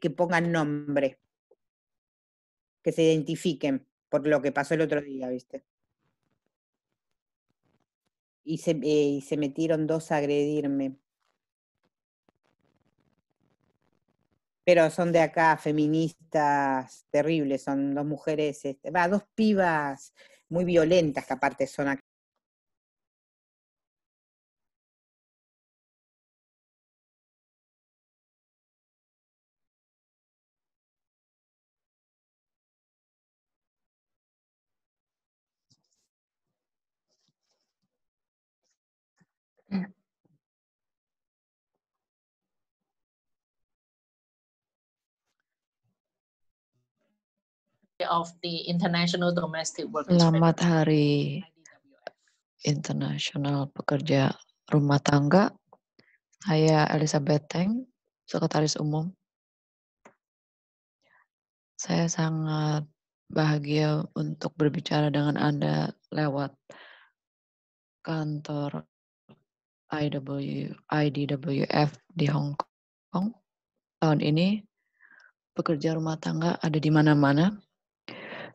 que pongan nombre, que se identifiquen por lo que pasó el otro día, ¿viste? Y se, eh, metieron dos a agredirme. Pero son de acá, feministas terribles, son dos mujeres, este, va, dos pibas muy violentas que aparte son acá. of Selamat Hari Internasional Pekerja Rumah Tangga. Saya Elizabeth Teng, Sekretaris Umum. Saya sangat bahagia untuk berbicara dengan Anda lewat kantor IDWF di Hong Kong. Tahun ini, pekerja rumah tangga ada di mana-mana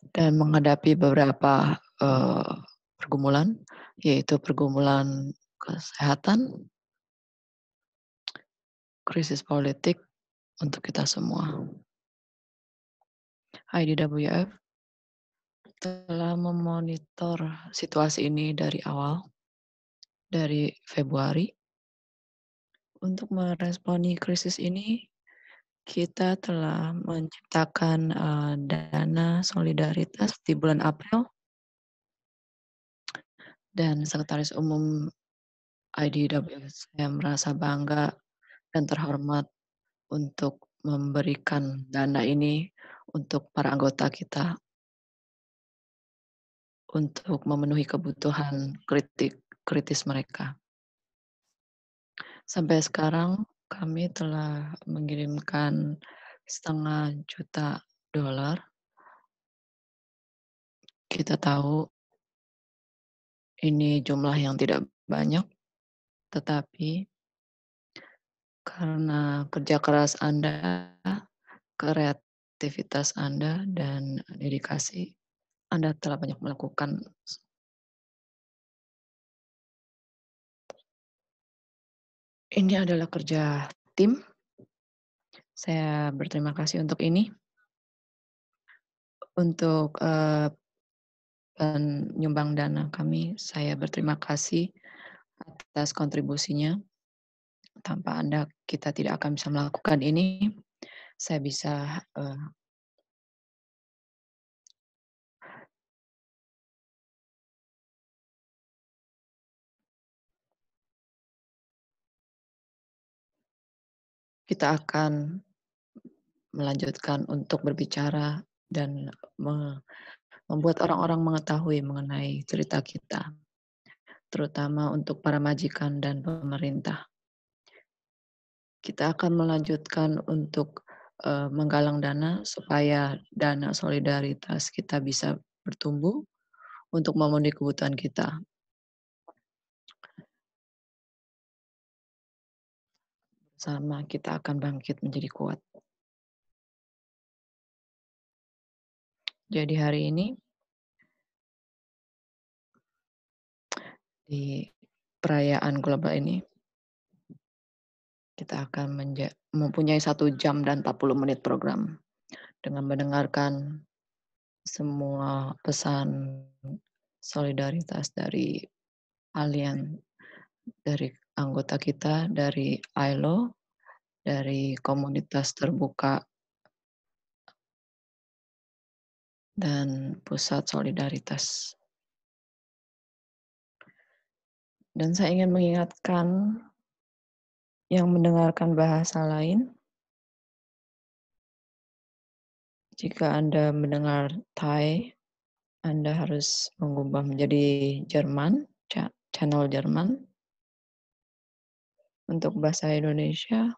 dan menghadapi beberapa uh, pergumulan, yaitu pergumulan kesehatan, krisis politik untuk kita semua. IDWF telah memonitor situasi ini dari awal, dari Februari, untuk meresponi krisis ini, kita telah menciptakan uh, dana solidaritas di bulan April dan Sekretaris Umum IDW saya merasa bangga dan terhormat untuk memberikan dana ini untuk para anggota kita untuk memenuhi kebutuhan kritik kritis mereka. Sampai sekarang kami telah mengirimkan setengah juta dolar. Kita tahu ini jumlah yang tidak banyak, tetapi karena kerja keras Anda, kreativitas Anda, dan dedikasi, Anda telah banyak melakukan Ini adalah kerja tim. Saya berterima kasih untuk ini. Untuk uh, penyumbang dana kami, saya berterima kasih atas kontribusinya. Tanpa Anda, kita tidak akan bisa melakukan ini. Saya bisa uh, kita akan melanjutkan untuk berbicara dan membuat orang-orang mengetahui mengenai cerita kita, terutama untuk para majikan dan pemerintah. Kita akan melanjutkan untuk uh, menggalang dana supaya dana solidaritas kita bisa bertumbuh untuk memenuhi kebutuhan kita. sama kita akan bangkit menjadi kuat. Jadi hari ini di perayaan global ini kita akan mempunyai satu jam dan 40 menit program dengan mendengarkan semua pesan solidaritas dari alien dari anggota kita dari ILO, dari komunitas terbuka dan pusat solidaritas. Dan saya ingin mengingatkan yang mendengarkan bahasa lain, jika Anda mendengar Thai, anda harus mengubah menjadi Jerman, channel Jerman untuk bahasa Indonesia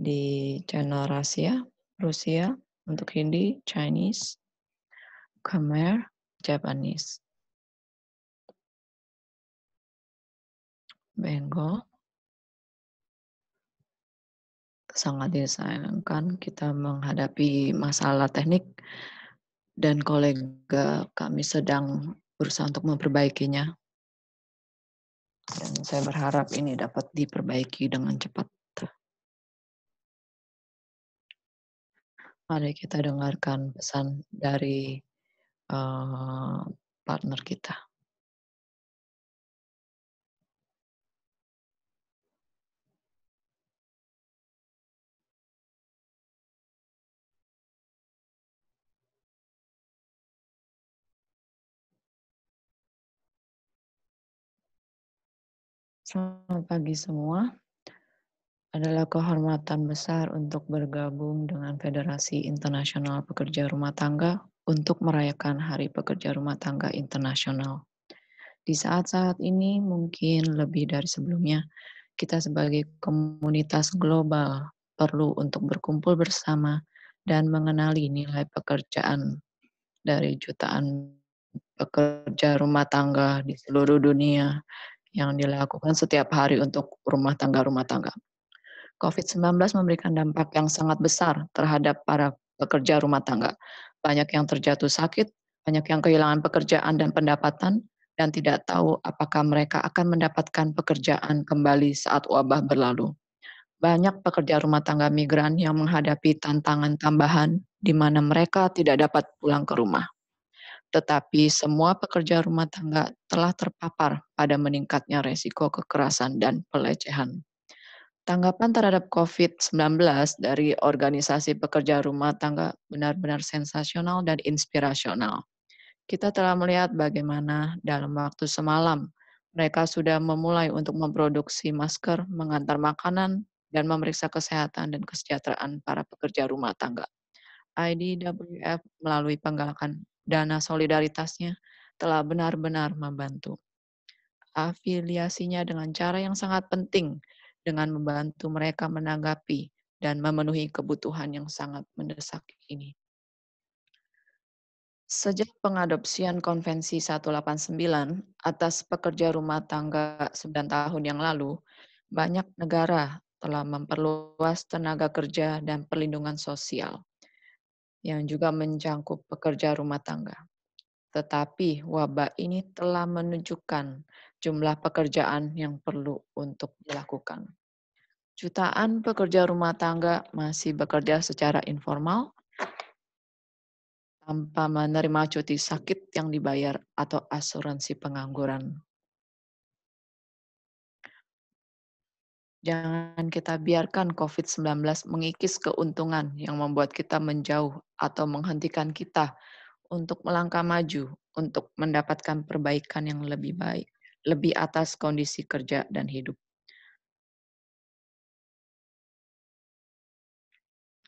di channel Rusia, Rusia untuk Hindi, Chinese, Khmer, Japanese. Bengal. Sangat disayangkan kita menghadapi masalah teknik dan kolega kami sedang berusaha untuk memperbaikinya. Dan saya berharap ini dapat diperbaiki dengan cepat. Mari kita dengarkan pesan dari uh, partner kita. Selamat pagi semua. Adalah kehormatan besar untuk bergabung dengan Federasi Internasional Pekerja Rumah Tangga untuk merayakan Hari Pekerja Rumah Tangga Internasional. Di saat-saat ini mungkin lebih dari sebelumnya, kita sebagai komunitas global perlu untuk berkumpul bersama dan mengenali nilai pekerjaan dari jutaan pekerja rumah tangga di seluruh dunia yang dilakukan setiap hari untuk rumah tangga-rumah tangga. COVID-19 memberikan dampak yang sangat besar terhadap para pekerja rumah tangga. Banyak yang terjatuh sakit, banyak yang kehilangan pekerjaan dan pendapatan, dan tidak tahu apakah mereka akan mendapatkan pekerjaan kembali saat wabah berlalu. Banyak pekerja rumah tangga migran yang menghadapi tantangan tambahan di mana mereka tidak dapat pulang ke rumah tetapi semua pekerja rumah tangga telah terpapar pada meningkatnya resiko kekerasan dan pelecehan. Tanggapan terhadap COVID-19 dari organisasi pekerja rumah tangga benar-benar sensasional dan inspirasional. Kita telah melihat bagaimana dalam waktu semalam mereka sudah memulai untuk memproduksi masker, mengantar makanan, dan memeriksa kesehatan dan kesejahteraan para pekerja rumah tangga. IDWF melalui penggalakan dana solidaritasnya telah benar-benar membantu. Afiliasinya dengan cara yang sangat penting dengan membantu mereka menanggapi dan memenuhi kebutuhan yang sangat mendesak ini. Sejak pengadopsian Konvensi 189 atas pekerja rumah tangga 9 tahun yang lalu, banyak negara telah memperluas tenaga kerja dan perlindungan sosial yang juga mencakup pekerja rumah tangga. Tetapi wabah ini telah menunjukkan jumlah pekerjaan yang perlu untuk dilakukan. Jutaan pekerja rumah tangga masih bekerja secara informal tanpa menerima cuti sakit yang dibayar atau asuransi pengangguran. Jangan kita biarkan COVID-19 mengikis keuntungan yang membuat kita menjauh atau menghentikan kita untuk melangkah maju, untuk mendapatkan perbaikan yang lebih baik, lebih atas kondisi kerja dan hidup.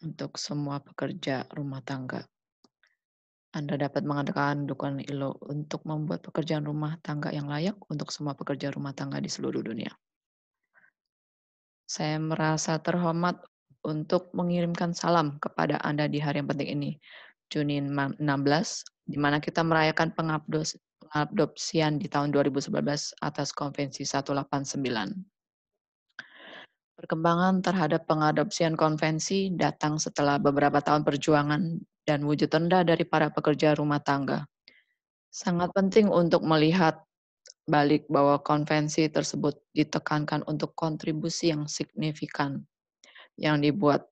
Untuk semua pekerja rumah tangga, Anda dapat mengadakan dukungan ILO untuk membuat pekerjaan rumah tangga yang layak untuk semua pekerja rumah tangga di seluruh dunia. Saya merasa terhormat untuk mengirimkan salam kepada Anda di hari yang penting ini, Juni 16, di mana kita merayakan pengadopsian di tahun 2011 atas Konvensi 189. Perkembangan terhadap pengadopsian konvensi datang setelah beberapa tahun perjuangan dan wujud rendah dari para pekerja rumah tangga. Sangat penting untuk melihat balik bahwa konvensi tersebut ditekankan untuk kontribusi yang signifikan yang dibuat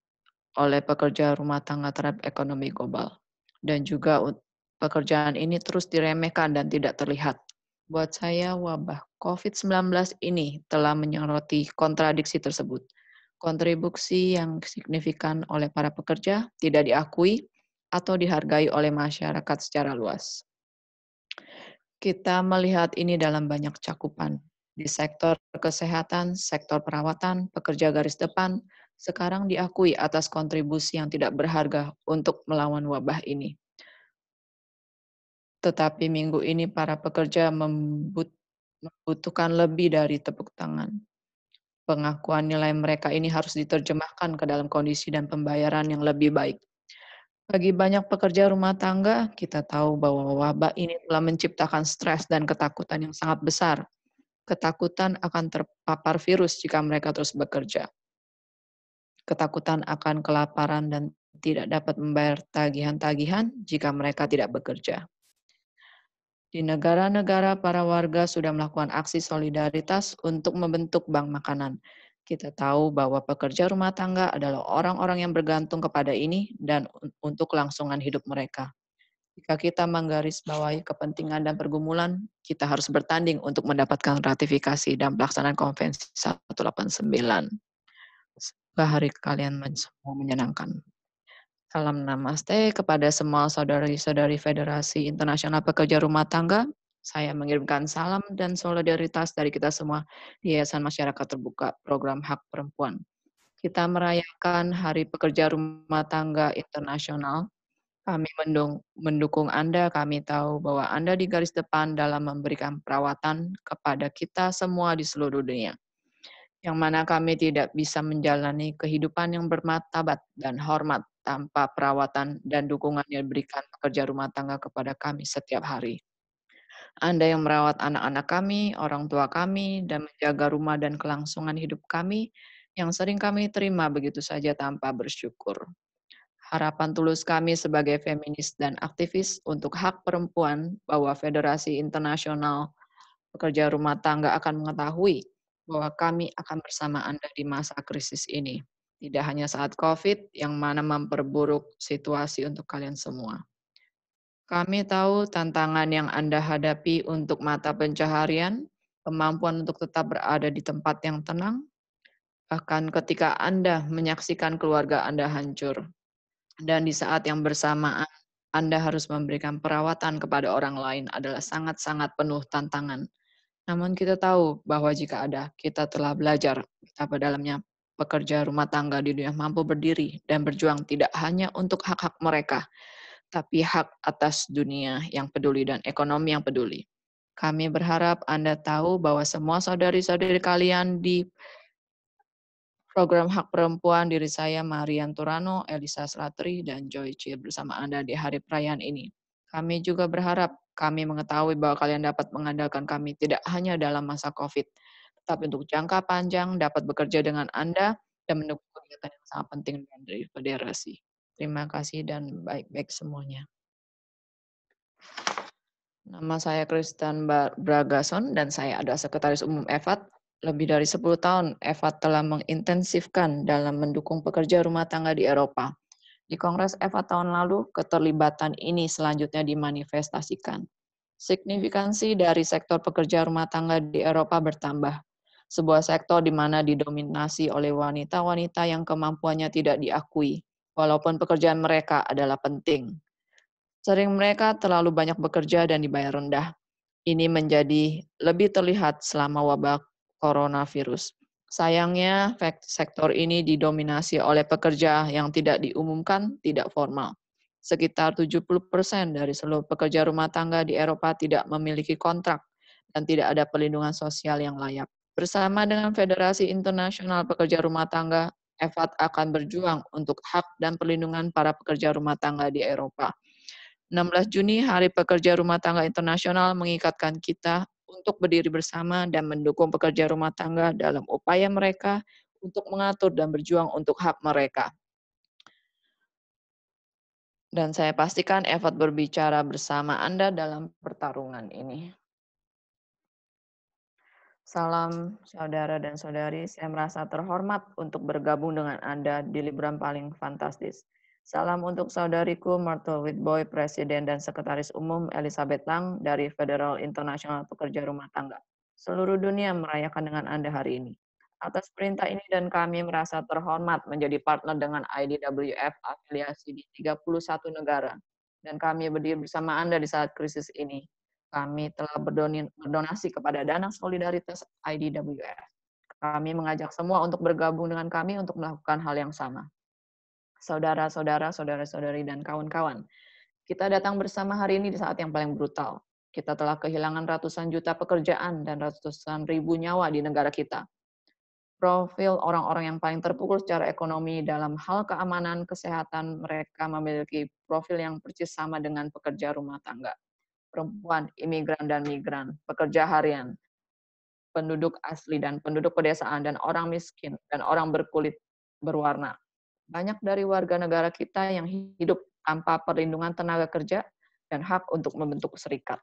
oleh pekerja rumah tangga terhadap ekonomi global. Dan juga pekerjaan ini terus diremehkan dan tidak terlihat. Buat saya, wabah COVID-19 ini telah menyoroti kontradiksi tersebut. Kontribusi yang signifikan oleh para pekerja tidak diakui atau dihargai oleh masyarakat secara luas kita melihat ini dalam banyak cakupan. Di sektor kesehatan, sektor perawatan, pekerja garis depan, sekarang diakui atas kontribusi yang tidak berharga untuk melawan wabah ini. Tetapi minggu ini para pekerja membutuhkan lebih dari tepuk tangan. Pengakuan nilai mereka ini harus diterjemahkan ke dalam kondisi dan pembayaran yang lebih baik. Bagi banyak pekerja rumah tangga, kita tahu bahwa wabah ini telah menciptakan stres dan ketakutan yang sangat besar. Ketakutan akan terpapar virus jika mereka terus bekerja. Ketakutan akan kelaparan dan tidak dapat membayar tagihan-tagihan jika mereka tidak bekerja. Di negara-negara, para warga sudah melakukan aksi solidaritas untuk membentuk bank makanan. Kita tahu bahwa pekerja rumah tangga adalah orang-orang yang bergantung kepada ini dan untuk kelangsungan hidup mereka. Jika kita menggarisbawahi kepentingan dan pergumulan, kita harus bertanding untuk mendapatkan ratifikasi dan pelaksanaan Konvensi 189. Semoga hari kalian semua menyenangkan. Salam namaste kepada semua saudari-saudari Federasi Internasional Pekerja Rumah Tangga saya mengirimkan salam dan solidaritas dari kita semua di Yayasan Masyarakat Terbuka Program Hak Perempuan. Kita merayakan Hari Pekerja Rumah Tangga Internasional. Kami mendukung Anda, kami tahu bahwa Anda di garis depan dalam memberikan perawatan kepada kita semua di seluruh dunia. Yang mana kami tidak bisa menjalani kehidupan yang bermartabat dan hormat tanpa perawatan dan dukungan yang diberikan pekerja rumah tangga kepada kami setiap hari. Anda yang merawat anak-anak kami, orang tua kami, dan menjaga rumah dan kelangsungan hidup kami yang sering kami terima begitu saja tanpa bersyukur. Harapan tulus kami sebagai feminis dan aktivis untuk hak perempuan bahwa Federasi Internasional Pekerja Rumah Tangga akan mengetahui bahwa kami akan bersama Anda di masa krisis ini. Tidak hanya saat COVID yang mana memperburuk situasi untuk kalian semua. Kami tahu tantangan yang Anda hadapi untuk mata pencaharian, kemampuan untuk tetap berada di tempat yang tenang, bahkan ketika Anda menyaksikan keluarga Anda hancur. Dan di saat yang bersamaan, Anda harus memberikan perawatan kepada orang lain adalah sangat-sangat penuh tantangan. Namun kita tahu bahwa jika ada, kita telah belajar apa dalamnya pekerja rumah tangga di dunia mampu berdiri dan berjuang tidak hanya untuk hak-hak mereka, tapi hak atas dunia yang peduli dan ekonomi yang peduli. Kami berharap Anda tahu bahwa semua saudari-saudari kalian di program hak perempuan diri saya Marian Turano, Elisa Slatri, dan Joy Chil bersama Anda di hari perayaan ini. Kami juga berharap kami mengetahui bahwa kalian dapat mengandalkan kami tidak hanya dalam masa COVID, tetapi untuk jangka panjang dapat bekerja dengan Anda dan mendukung kegiatan yang sangat penting dan dari federasi. Terima kasih dan baik-baik semuanya. Nama saya Kristen Bragason dan saya adalah Sekretaris Umum EFAT. Lebih dari 10 tahun, EFAT telah mengintensifkan dalam mendukung pekerja rumah tangga di Eropa. Di Kongres EFAT tahun lalu, keterlibatan ini selanjutnya dimanifestasikan. Signifikansi dari sektor pekerja rumah tangga di Eropa bertambah. Sebuah sektor di mana didominasi oleh wanita-wanita yang kemampuannya tidak diakui walaupun pekerjaan mereka adalah penting. Sering mereka terlalu banyak bekerja dan dibayar rendah. Ini menjadi lebih terlihat selama wabah coronavirus. Sayangnya, sektor ini didominasi oleh pekerja yang tidak diumumkan, tidak formal. Sekitar 70% dari seluruh pekerja rumah tangga di Eropa tidak memiliki kontrak dan tidak ada perlindungan sosial yang layak. Bersama dengan Federasi Internasional Pekerja Rumah Tangga, Evat akan berjuang untuk hak dan perlindungan para pekerja rumah tangga di Eropa. 16 Juni, Hari Pekerja Rumah Tangga Internasional mengikatkan kita untuk berdiri bersama dan mendukung pekerja rumah tangga dalam upaya mereka untuk mengatur dan berjuang untuk hak mereka. Dan saya pastikan Evat berbicara bersama Anda dalam pertarungan ini. Salam saudara dan saudari, saya merasa terhormat untuk bergabung dengan Anda di Libram paling fantastis. Salam untuk saudariku Martha Whitboy, Presiden dan Sekretaris Umum Elizabeth Lang dari Federal International Pekerja Rumah Tangga. Seluruh dunia merayakan dengan Anda hari ini. Atas perintah ini dan kami merasa terhormat menjadi partner dengan IDWF afiliasi di 31 negara. Dan kami berdiri bersama Anda di saat krisis ini kami telah berdonasi kepada Dana Solidaritas IDWF. Kami mengajak semua untuk bergabung dengan kami untuk melakukan hal yang sama. Saudara-saudara, saudara-saudari, dan kawan-kawan, kita datang bersama hari ini di saat yang paling brutal. Kita telah kehilangan ratusan juta pekerjaan dan ratusan ribu nyawa di negara kita profil orang-orang yang paling terpukul secara ekonomi dalam hal keamanan kesehatan mereka memiliki profil yang persis sama dengan pekerja rumah tangga perempuan, imigran dan migran, pekerja harian, penduduk asli dan penduduk pedesaan dan orang miskin dan orang berkulit berwarna. Banyak dari warga negara kita yang hidup tanpa perlindungan tenaga kerja dan hak untuk membentuk serikat.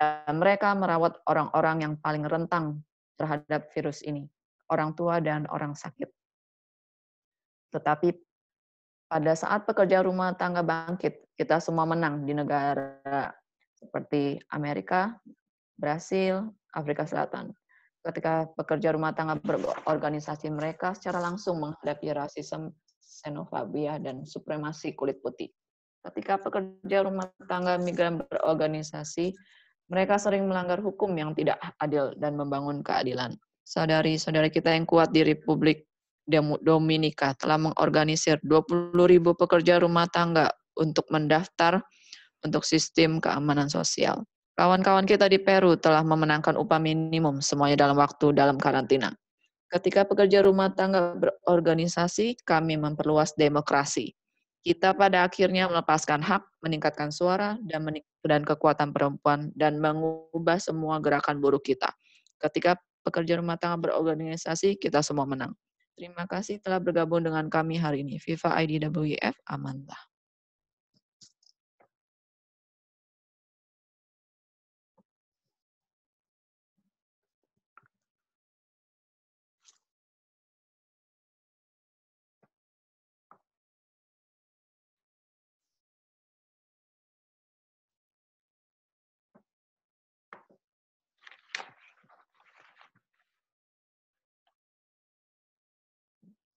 Dan mereka merawat orang-orang yang paling rentang terhadap virus ini, orang tua dan orang sakit. Tetapi pada saat pekerja rumah tangga bangkit, kita semua menang di negara seperti Amerika, Brasil, Afrika Selatan. Ketika pekerja rumah tangga berorganisasi mereka secara langsung menghadapi rasisme, xenofobia, dan supremasi kulit putih. Ketika pekerja rumah tangga migran berorganisasi, mereka sering melanggar hukum yang tidak adil dan membangun keadilan. Saudari-saudari kita yang kuat di Republik Dominika telah mengorganisir 20.000 pekerja rumah tangga untuk mendaftar untuk sistem keamanan sosial. Kawan-kawan kita di Peru telah memenangkan upah minimum semuanya dalam waktu dalam karantina. Ketika pekerja rumah tangga berorganisasi, kami memperluas demokrasi. Kita pada akhirnya melepaskan hak, meningkatkan suara, dan, menik dan kekuatan perempuan, dan mengubah semua gerakan buruk kita. Ketika pekerja rumah tangga berorganisasi, kita semua menang. Terima kasih telah bergabung dengan kami hari ini. Viva IDWF Amanda.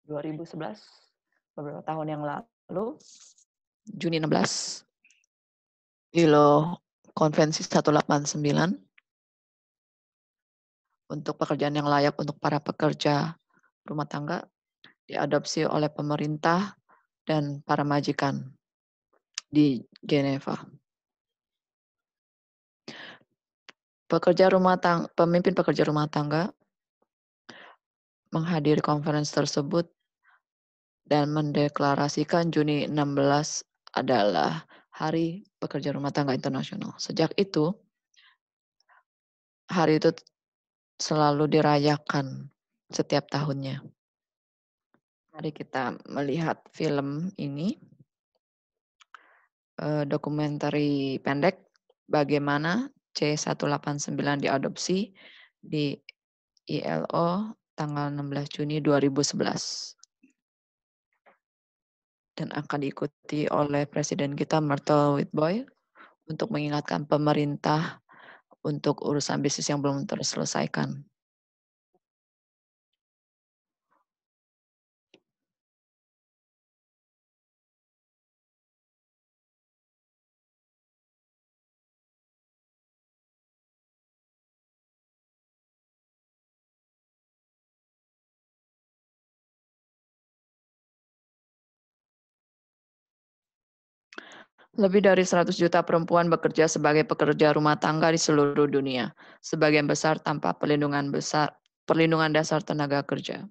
2011 beberapa tahun yang lalu Juni 16 ILO Konvensi 189 untuk pekerjaan yang layak untuk para pekerja rumah tangga diadopsi oleh pemerintah dan para majikan di Geneva. Pekerja rumah tangga, pemimpin pekerja rumah tangga menghadiri konferensi tersebut dan mendeklarasikan Juni 16 adalah Hari Pekerja Rumah Tangga Internasional. Sejak itu, hari itu selalu dirayakan setiap tahunnya. Mari kita melihat film ini, eh, dokumentari pendek bagaimana C189 diadopsi di ILO tanggal 16 Juni 2011 dan akan diikuti oleh Presiden kita Myrtle Whitboy untuk mengingatkan pemerintah untuk urusan bisnis yang belum terselesaikan. Lebih dari 100 juta perempuan bekerja sebagai pekerja rumah tangga di seluruh dunia, sebagian besar tanpa perlindungan besar perlindungan dasar tenaga kerja.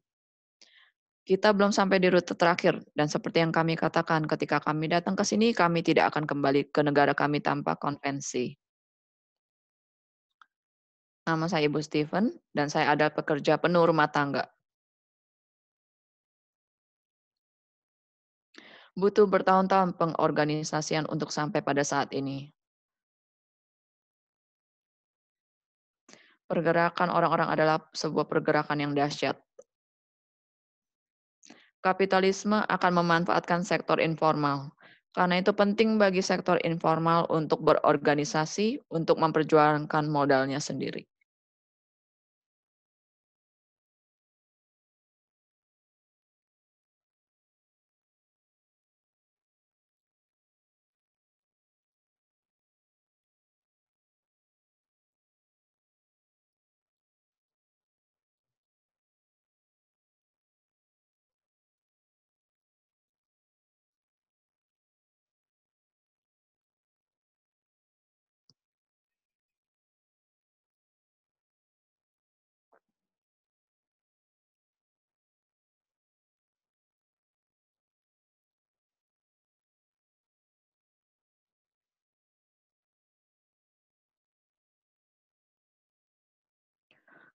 Kita belum sampai di rute terakhir dan seperti yang kami katakan ketika kami datang ke sini kami tidak akan kembali ke negara kami tanpa konvensi. Nama saya Ibu Steven dan saya adalah pekerja penuh rumah tangga. butuh bertahun-tahun pengorganisasian untuk sampai pada saat ini. Pergerakan orang-orang adalah sebuah pergerakan yang dahsyat. Kapitalisme akan memanfaatkan sektor informal. Karena itu penting bagi sektor informal untuk berorganisasi untuk memperjuangkan modalnya sendiri.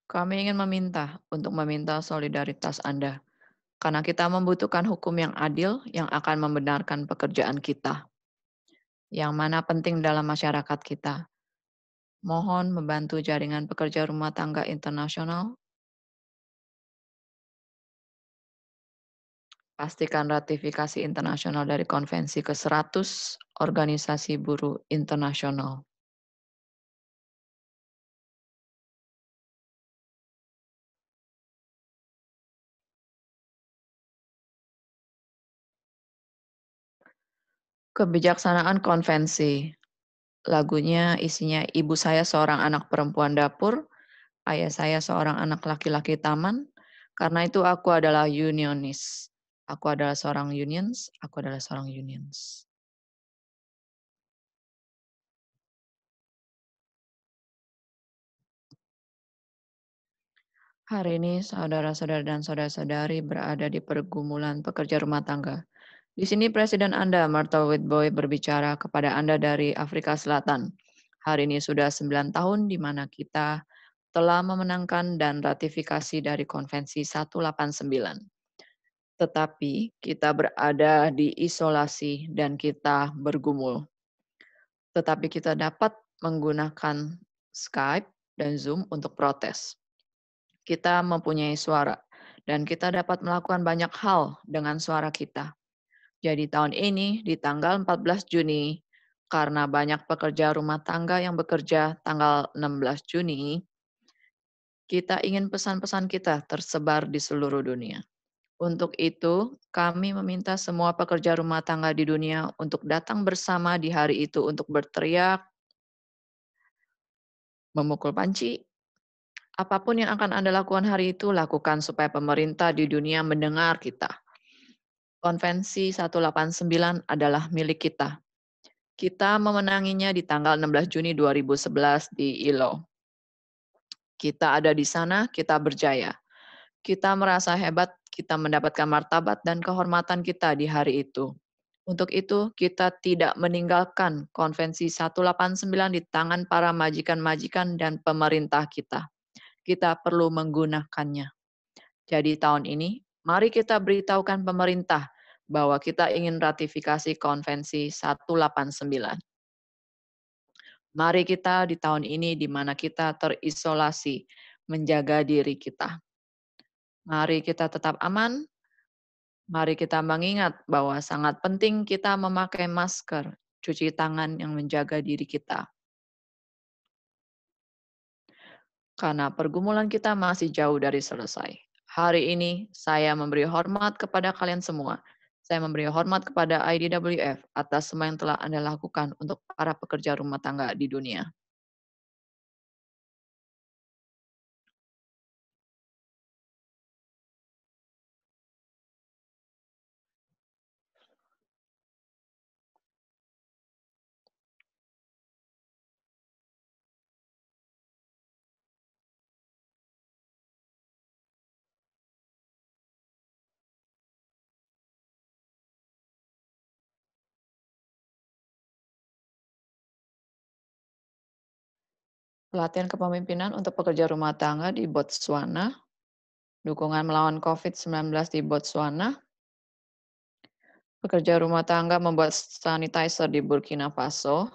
Kami ingin meminta untuk meminta solidaritas Anda, karena kita membutuhkan hukum yang adil yang akan membenarkan pekerjaan kita, yang mana penting dalam masyarakat kita. Mohon membantu jaringan pekerja rumah tangga internasional. Pastikan ratifikasi internasional dari konvensi ke-100 organisasi buruh internasional. Kebijaksanaan konvensi. Lagunya isinya ibu saya seorang anak perempuan dapur, ayah saya seorang anak laki-laki taman, karena itu aku adalah unionis. Aku adalah seorang unions, aku adalah seorang unions. Hari ini saudara-saudara dan saudara-saudari berada di pergumulan pekerja rumah tangga di sini Presiden Anda, Martha Whitboy, berbicara kepada Anda dari Afrika Selatan. Hari ini sudah 9 tahun di mana kita telah memenangkan dan ratifikasi dari Konvensi 189. Tetapi kita berada di isolasi dan kita bergumul. Tetapi kita dapat menggunakan Skype dan Zoom untuk protes. Kita mempunyai suara dan kita dapat melakukan banyak hal dengan suara kita jadi tahun ini di tanggal 14 Juni, karena banyak pekerja rumah tangga yang bekerja tanggal 16 Juni, kita ingin pesan-pesan kita tersebar di seluruh dunia. Untuk itu, kami meminta semua pekerja rumah tangga di dunia untuk datang bersama di hari itu untuk berteriak, memukul panci, apapun yang akan Anda lakukan hari itu, lakukan supaya pemerintah di dunia mendengar kita. Konvensi 189 adalah milik kita. Kita memenanginya di tanggal 16 Juni 2011 di ILO. Kita ada di sana, kita berjaya. Kita merasa hebat, kita mendapatkan martabat dan kehormatan kita di hari itu. Untuk itu, kita tidak meninggalkan konvensi 189 di tangan para majikan-majikan dan pemerintah kita. Kita perlu menggunakannya. Jadi tahun ini Mari kita beritahukan pemerintah bahwa kita ingin ratifikasi Konvensi 189. Mari kita di tahun ini di mana kita terisolasi, menjaga diri kita. Mari kita tetap aman. Mari kita mengingat bahwa sangat penting kita memakai masker, cuci tangan yang menjaga diri kita. Karena pergumulan kita masih jauh dari selesai. Hari ini saya memberi hormat kepada kalian semua. Saya memberi hormat kepada IDWF atas semua yang telah Anda lakukan untuk para pekerja rumah tangga di dunia. pelatihan kepemimpinan untuk pekerja rumah tangga di Botswana, dukungan melawan COVID-19 di Botswana, pekerja rumah tangga membuat sanitizer di Burkina Faso.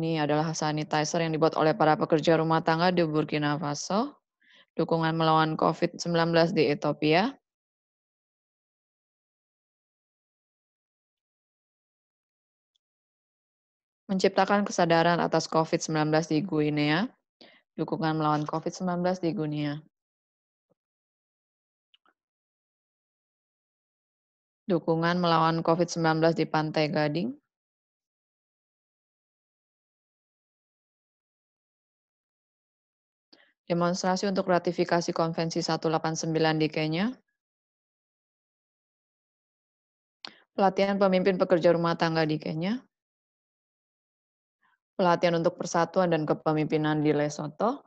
Ini adalah sanitizer yang dibuat oleh para pekerja rumah tangga di Burkina Faso, dukungan melawan COVID-19 di Ethiopia, menciptakan kesadaran atas COVID-19 di Guinea, dukungan melawan COVID-19 di Guinea. Dukungan melawan COVID-19 di Pantai Gading. Demonstrasi untuk ratifikasi Konvensi 189 di Kenya. Pelatihan pemimpin pekerja rumah tangga di Kenya pelatihan untuk persatuan dan kepemimpinan di Lesotho.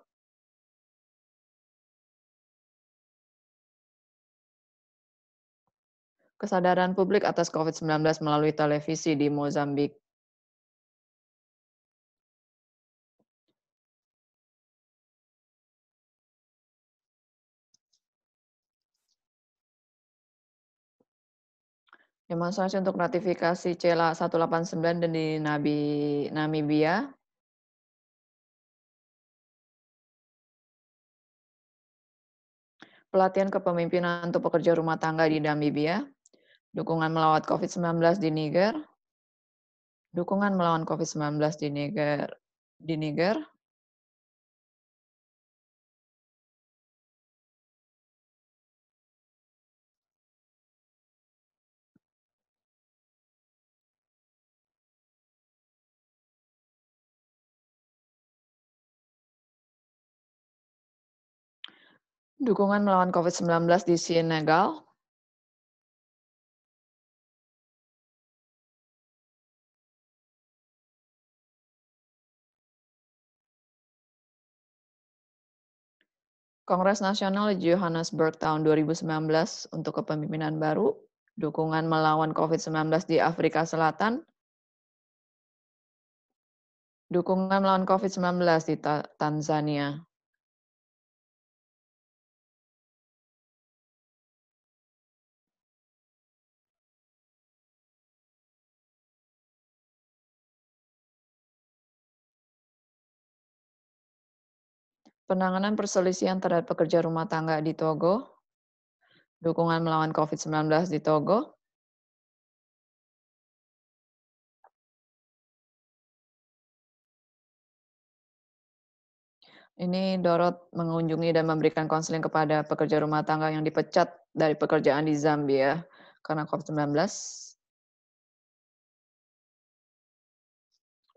Kesadaran publik atas COVID-19 melalui televisi di Mozambik. Jemaah saksi untuk ratifikasi CELA 189 dan di Nabi Namibia. Pelatihan kepemimpinan untuk pekerja rumah tangga di Namibia. Dukungan melawat COVID-19 di Niger. Dukungan melawan COVID-19 di Niger. Di Niger. Dukungan melawan COVID-19 di Senegal Kongres Nasional Johannesburg tahun 2019 untuk kepemimpinan baru, dukungan melawan COVID-19 di Afrika Selatan, dukungan melawan COVID-19 di Tanzania. penanganan perselisihan terhadap pekerja rumah tangga di Togo, dukungan melawan COVID-19 di Togo, Ini Dorot mengunjungi dan memberikan konseling kepada pekerja rumah tangga yang dipecat dari pekerjaan di Zambia karena COVID-19.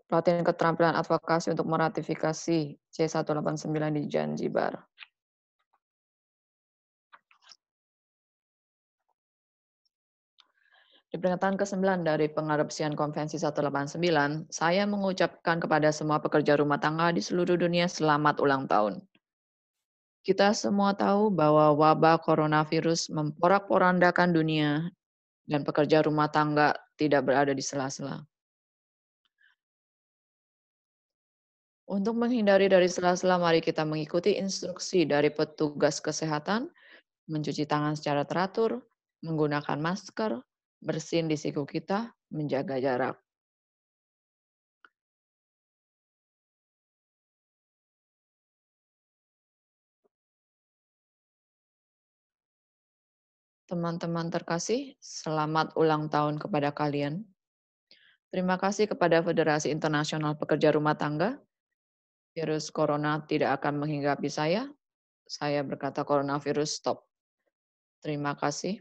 Pelatihan Keterampilan Advokasi untuk Meratifikasi C189 di Janjibar. Di peringatan ke-9 dari pengadopsian Konvensi 189, saya mengucapkan kepada semua pekerja rumah tangga di seluruh dunia selamat ulang tahun. Kita semua tahu bahwa wabah coronavirus memporak-porandakan dunia dan pekerja rumah tangga tidak berada di sela-sela. Untuk menghindari dari sela-sela, mari kita mengikuti instruksi dari petugas kesehatan, mencuci tangan secara teratur, menggunakan masker, bersin di siku kita, menjaga jarak. Teman-teman terkasih, selamat ulang tahun kepada kalian. Terima kasih kepada Federasi Internasional Pekerja Rumah Tangga Virus corona tidak akan menghinggapi saya. Saya berkata coronavirus stop. Terima kasih.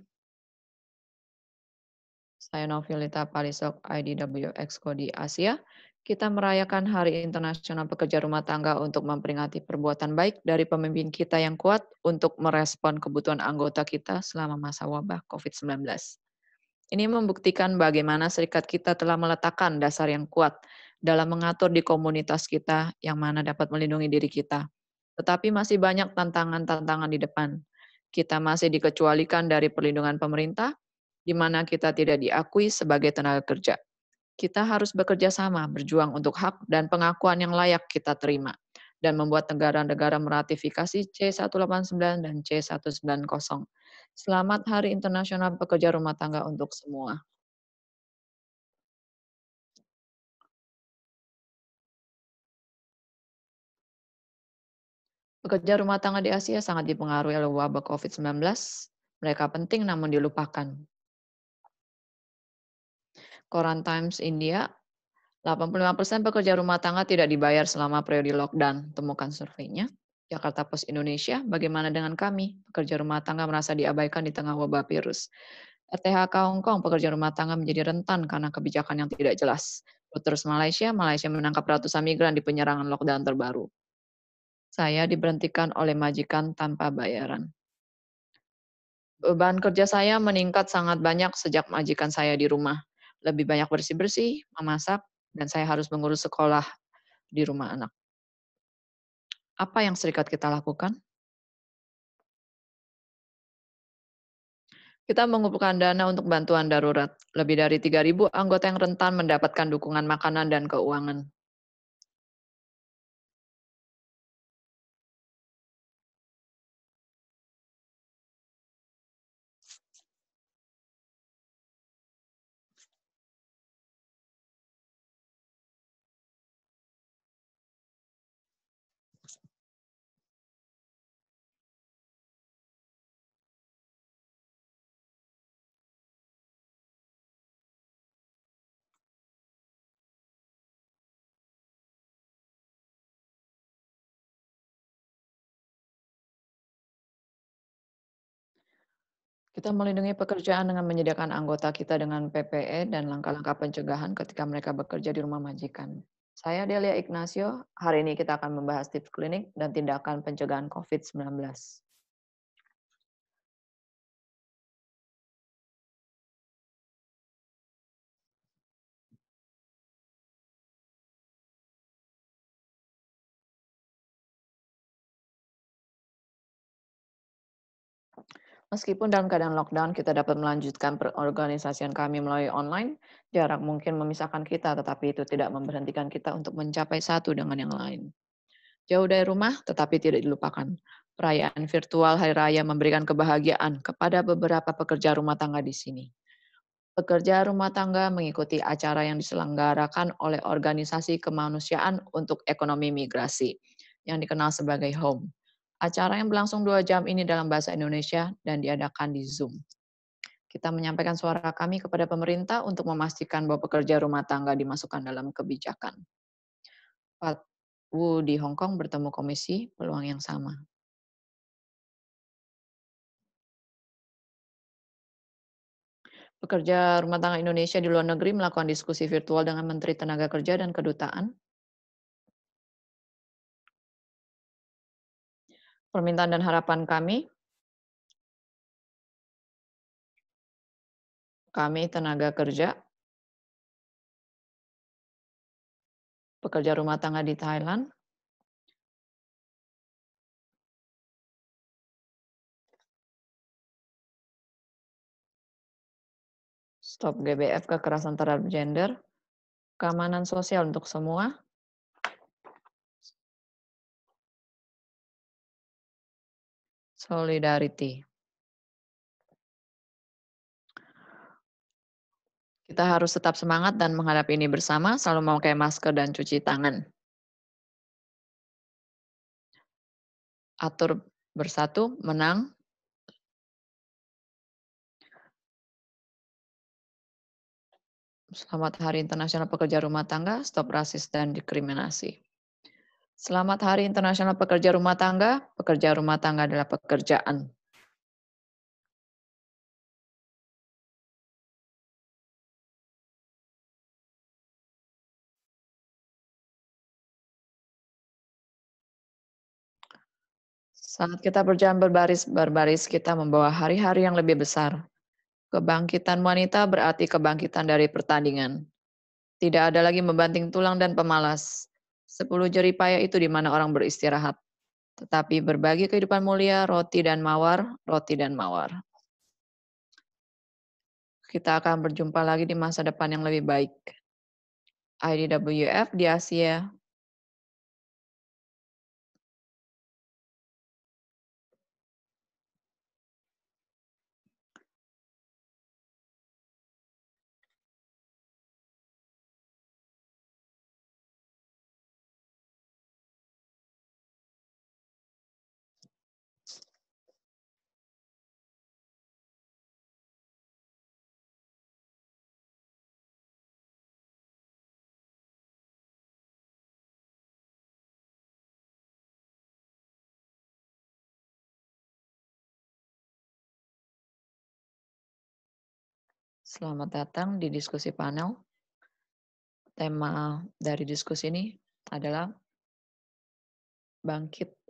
Saya Novilita Palisok, IDW Exco Asia. Kita merayakan Hari Internasional Pekerja Rumah Tangga untuk memperingati perbuatan baik dari pemimpin kita yang kuat untuk merespon kebutuhan anggota kita selama masa wabah COVID-19. Ini membuktikan bagaimana serikat kita telah meletakkan dasar yang kuat dalam mengatur di komunitas kita yang mana dapat melindungi diri kita. Tetapi masih banyak tantangan-tantangan di depan. Kita masih dikecualikan dari perlindungan pemerintah, di mana kita tidak diakui sebagai tenaga kerja. Kita harus bekerja sama, berjuang untuk hak dan pengakuan yang layak kita terima, dan membuat negara-negara meratifikasi C189 dan C190. Selamat Hari Internasional Pekerja Rumah Tangga untuk semua. Pekerja rumah tangga di Asia sangat dipengaruhi oleh wabah COVID-19. Mereka penting namun dilupakan. Koran Times India, 85% pekerja rumah tangga tidak dibayar selama periode lockdown, temukan surveinya. Jakarta Post Indonesia, bagaimana dengan kami? Pekerja rumah tangga merasa diabaikan di tengah wabah virus. RTHK Hong Kong, pekerja rumah tangga menjadi rentan karena kebijakan yang tidak jelas. Terus Malaysia, Malaysia menangkap ratusan migran di penyerangan lockdown terbaru saya diberhentikan oleh majikan tanpa bayaran. Beban kerja saya meningkat sangat banyak sejak majikan saya di rumah. Lebih banyak bersih-bersih, memasak, dan saya harus mengurus sekolah di rumah anak. Apa yang serikat kita lakukan? Kita mengumpulkan dana untuk bantuan darurat. Lebih dari 3.000 anggota yang rentan mendapatkan dukungan makanan dan keuangan. Kita melindungi pekerjaan dengan menyediakan anggota kita dengan PPE dan langkah-langkah pencegahan ketika mereka bekerja di rumah majikan. Saya Delia Ignacio, hari ini kita akan membahas tips klinik dan tindakan pencegahan COVID-19. Meskipun dalam keadaan lockdown kita dapat melanjutkan perorganisasian kami melalui online, jarak mungkin memisahkan kita, tetapi itu tidak memberhentikan kita untuk mencapai satu dengan yang lain. Jauh dari rumah, tetapi tidak dilupakan. Perayaan virtual Hari Raya memberikan kebahagiaan kepada beberapa pekerja rumah tangga di sini. Pekerja rumah tangga mengikuti acara yang diselenggarakan oleh organisasi kemanusiaan untuk ekonomi migrasi, yang dikenal sebagai HOME Acara yang berlangsung dua jam ini dalam bahasa Indonesia dan diadakan di Zoom. Kita menyampaikan suara kami kepada pemerintah untuk memastikan bahwa pekerja rumah tangga dimasukkan dalam kebijakan. Pak Wu di Hong Kong bertemu komisi peluang yang sama. Pekerja rumah tangga Indonesia di luar negeri melakukan diskusi virtual dengan Menteri Tenaga Kerja dan Kedutaan permintaan dan harapan kami. Kami tenaga kerja, pekerja rumah tangga di Thailand, Stop GBF Kekerasan Terhadap Gender, Keamanan Sosial untuk Semua, Solidarity. Kita harus tetap semangat dan menghadapi ini bersama, selalu memakai masker dan cuci tangan. Atur bersatu, menang. Selamat Hari Internasional Pekerja Rumah Tangga, stop rasis dan diskriminasi. Selamat Hari Internasional Pekerja Rumah Tangga. Pekerja rumah tangga adalah pekerjaan. Saat kita berjalan berbaris-berbaris, kita membawa hari-hari yang lebih besar. Kebangkitan wanita berarti kebangkitan dari pertandingan. Tidak ada lagi membanting tulang dan pemalas Sepuluh jari jeripaya itu di mana orang beristirahat. Tetapi berbagi kehidupan mulia, roti dan mawar, roti dan mawar. Kita akan berjumpa lagi di masa depan yang lebih baik. IDWF di Asia Selamat datang di diskusi panel. Tema dari diskusi ini adalah bangkit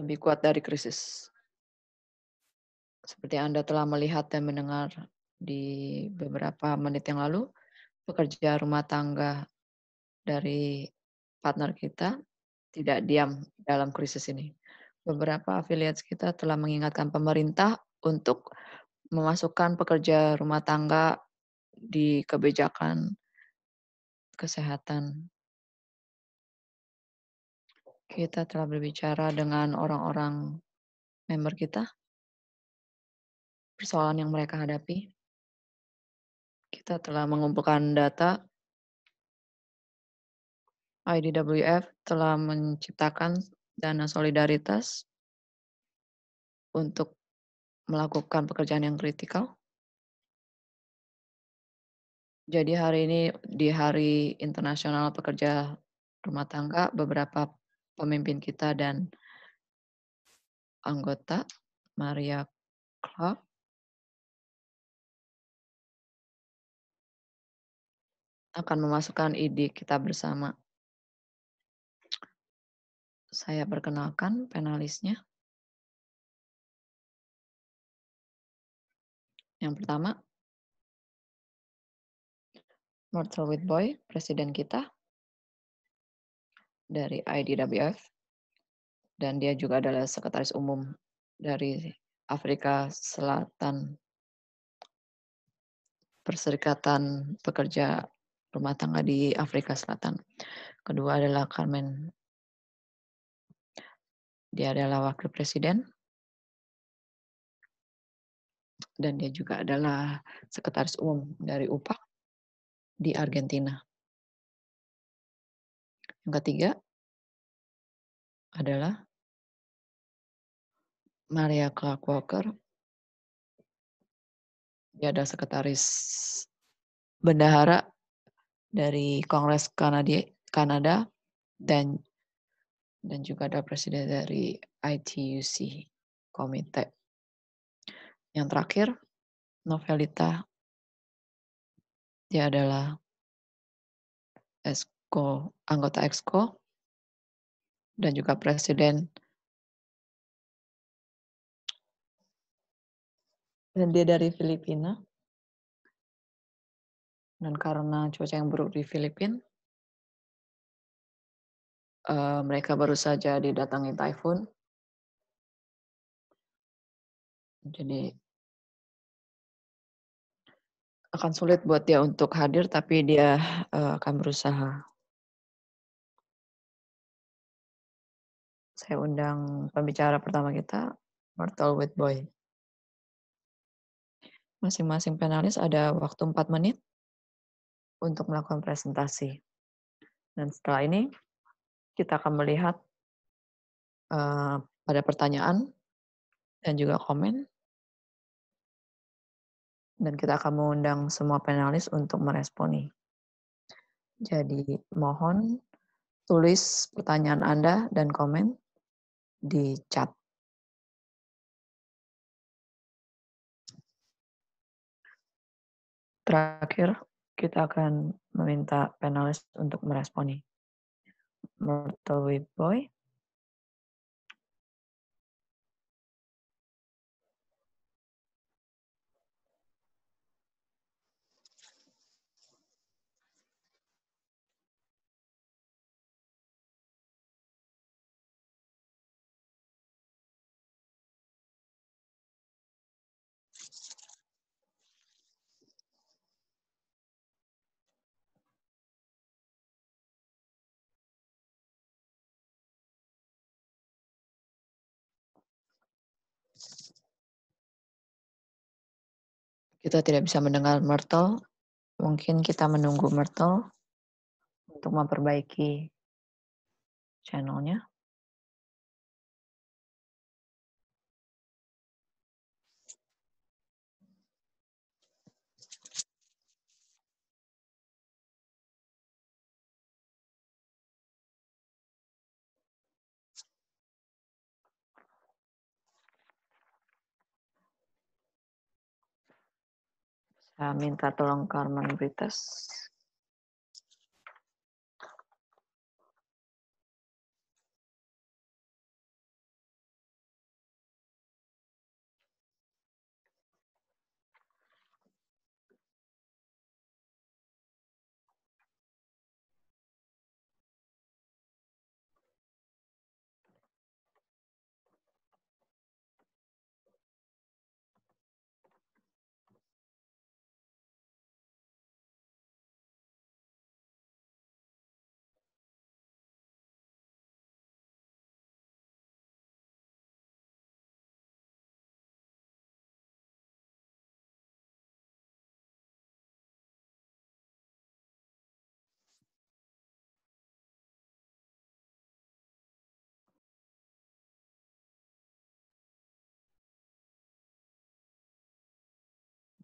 lebih kuat dari krisis. Seperti Anda telah melihat dan mendengar di beberapa menit yang lalu, pekerja rumah tangga dari partner kita tidak diam dalam krisis ini. Beberapa afiliat kita telah mengingatkan pemerintah untuk memasukkan pekerja rumah tangga di kebijakan kesehatan. Kita telah berbicara dengan orang-orang member kita, persoalan yang mereka hadapi. Kita telah mengumpulkan data. IDWF telah menciptakan dana solidaritas untuk melakukan pekerjaan yang kritikal. Jadi hari ini di Hari Internasional Pekerja Rumah Tangga, beberapa pemimpin kita dan anggota Maria Clark akan memasukkan ide kita bersama. Saya perkenalkan panelisnya. Yang pertama, Mortal Whitboy, presiden kita dari IDWF, dan dia juga adalah sekretaris umum dari Afrika Selatan Perserikatan Pekerja Rumah Tangga di Afrika Selatan. Kedua adalah Carmen. Dia adalah wakil presiden dan dia juga adalah sekretaris umum dari UPAC di Argentina. Yang ketiga adalah Maria Clark Walker. Dia adalah sekretaris bendahara dari Kongres Kanada, Kanada dan dan juga ada presiden dari ITUC, Komite yang terakhir, Novelita. Dia adalah Exco, anggota Exco dan juga presiden dan dia dari Filipina. Dan karena cuaca yang buruk di Filipina, uh, eh, mereka baru saja didatangi typhoon. Jadi akan sulit buat dia untuk hadir, tapi dia uh, akan berusaha. Saya undang pembicara pertama kita, Mortal with Boy. Masing-masing panelis ada waktu 4 menit untuk melakukan presentasi. Dan setelah ini, kita akan melihat uh, pada pertanyaan dan juga komen dan kita akan mengundang semua panelis untuk meresponi. Jadi mohon tulis pertanyaan Anda dan komen di chat. Terakhir, kita akan meminta panelis untuk meresponi. Murtawi Boy, kita tidak bisa mendengar Merto, mungkin kita menunggu Merto untuk memperbaiki channelnya. minta tolong Carmen Brites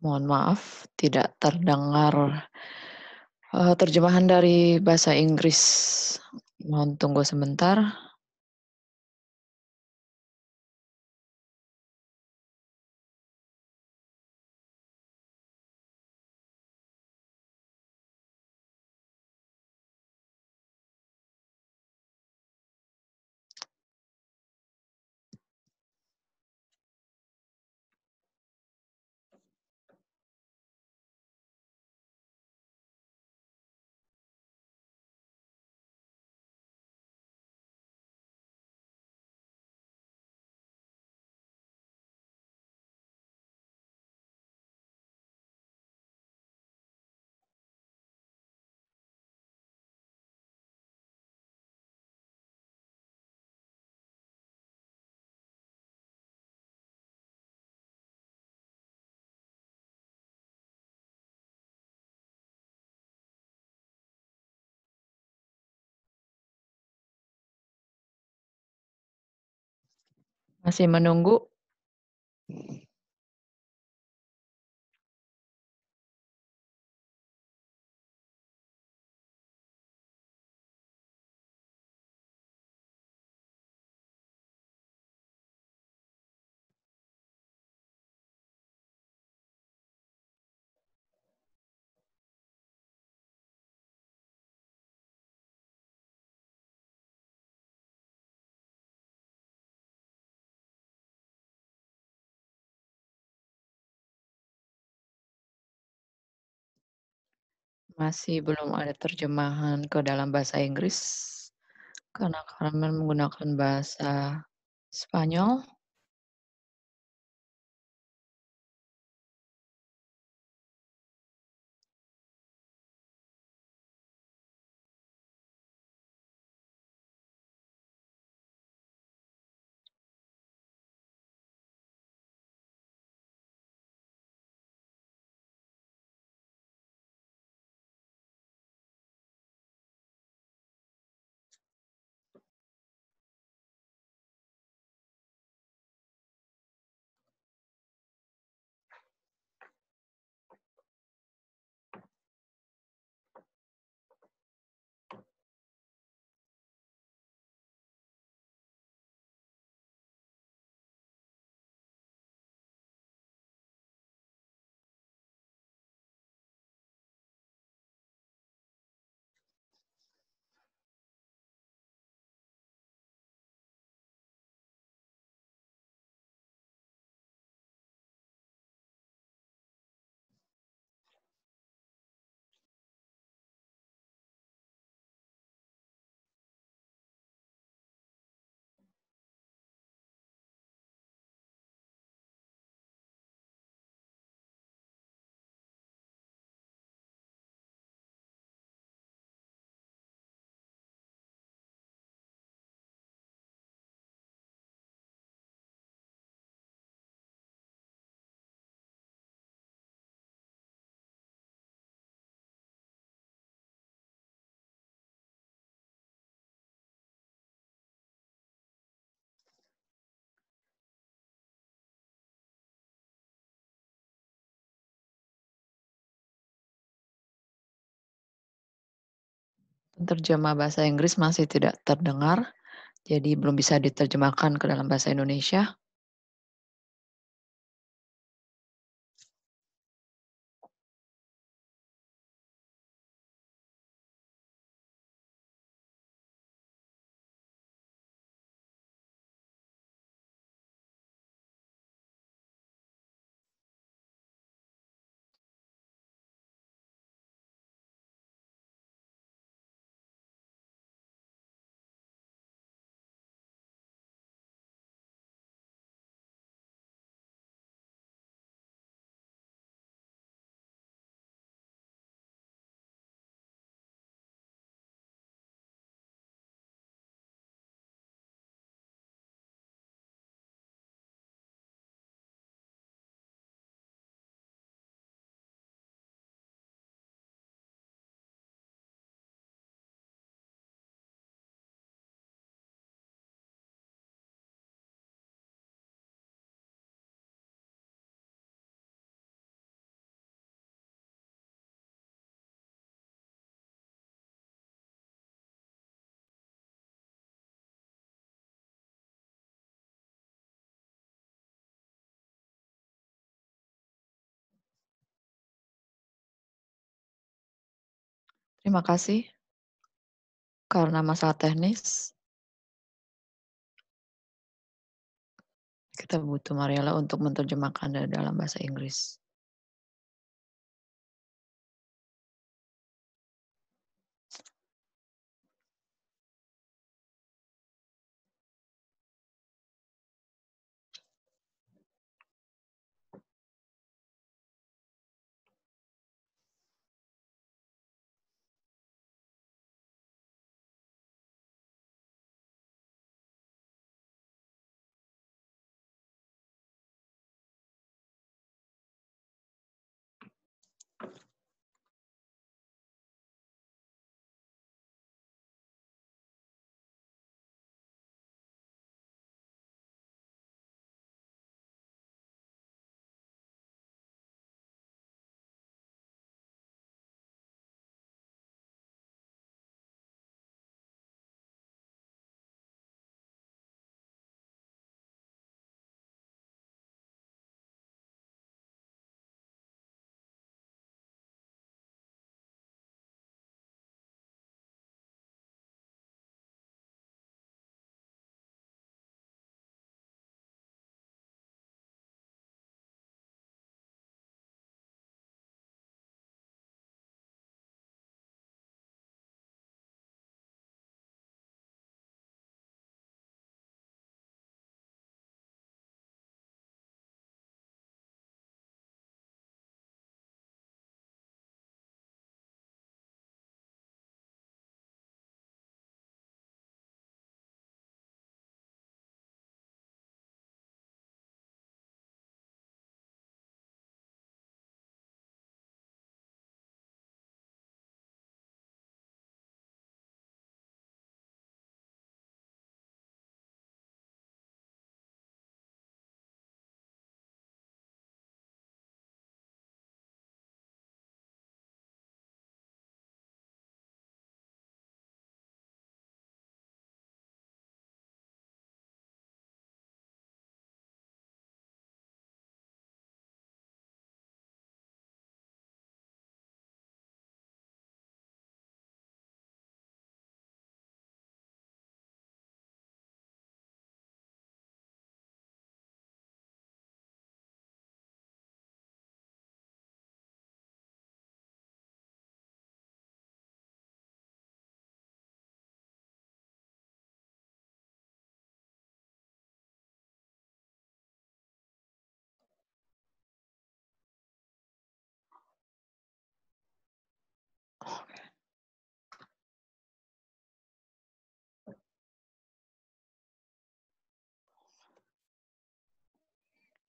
mohon maaf tidak terdengar eh, terjemahan dari bahasa Inggris. Mohon tunggu sebentar. Masih menunggu Masih belum ada terjemahan ke dalam bahasa Inggris karena Carmen menggunakan bahasa Spanyol. terjemah bahasa Inggris masih tidak terdengar, jadi belum bisa diterjemahkan ke dalam bahasa Indonesia. Terima kasih. Karena masalah teknis, kita butuh Mariela untuk menerjemahkan dalam bahasa Inggris.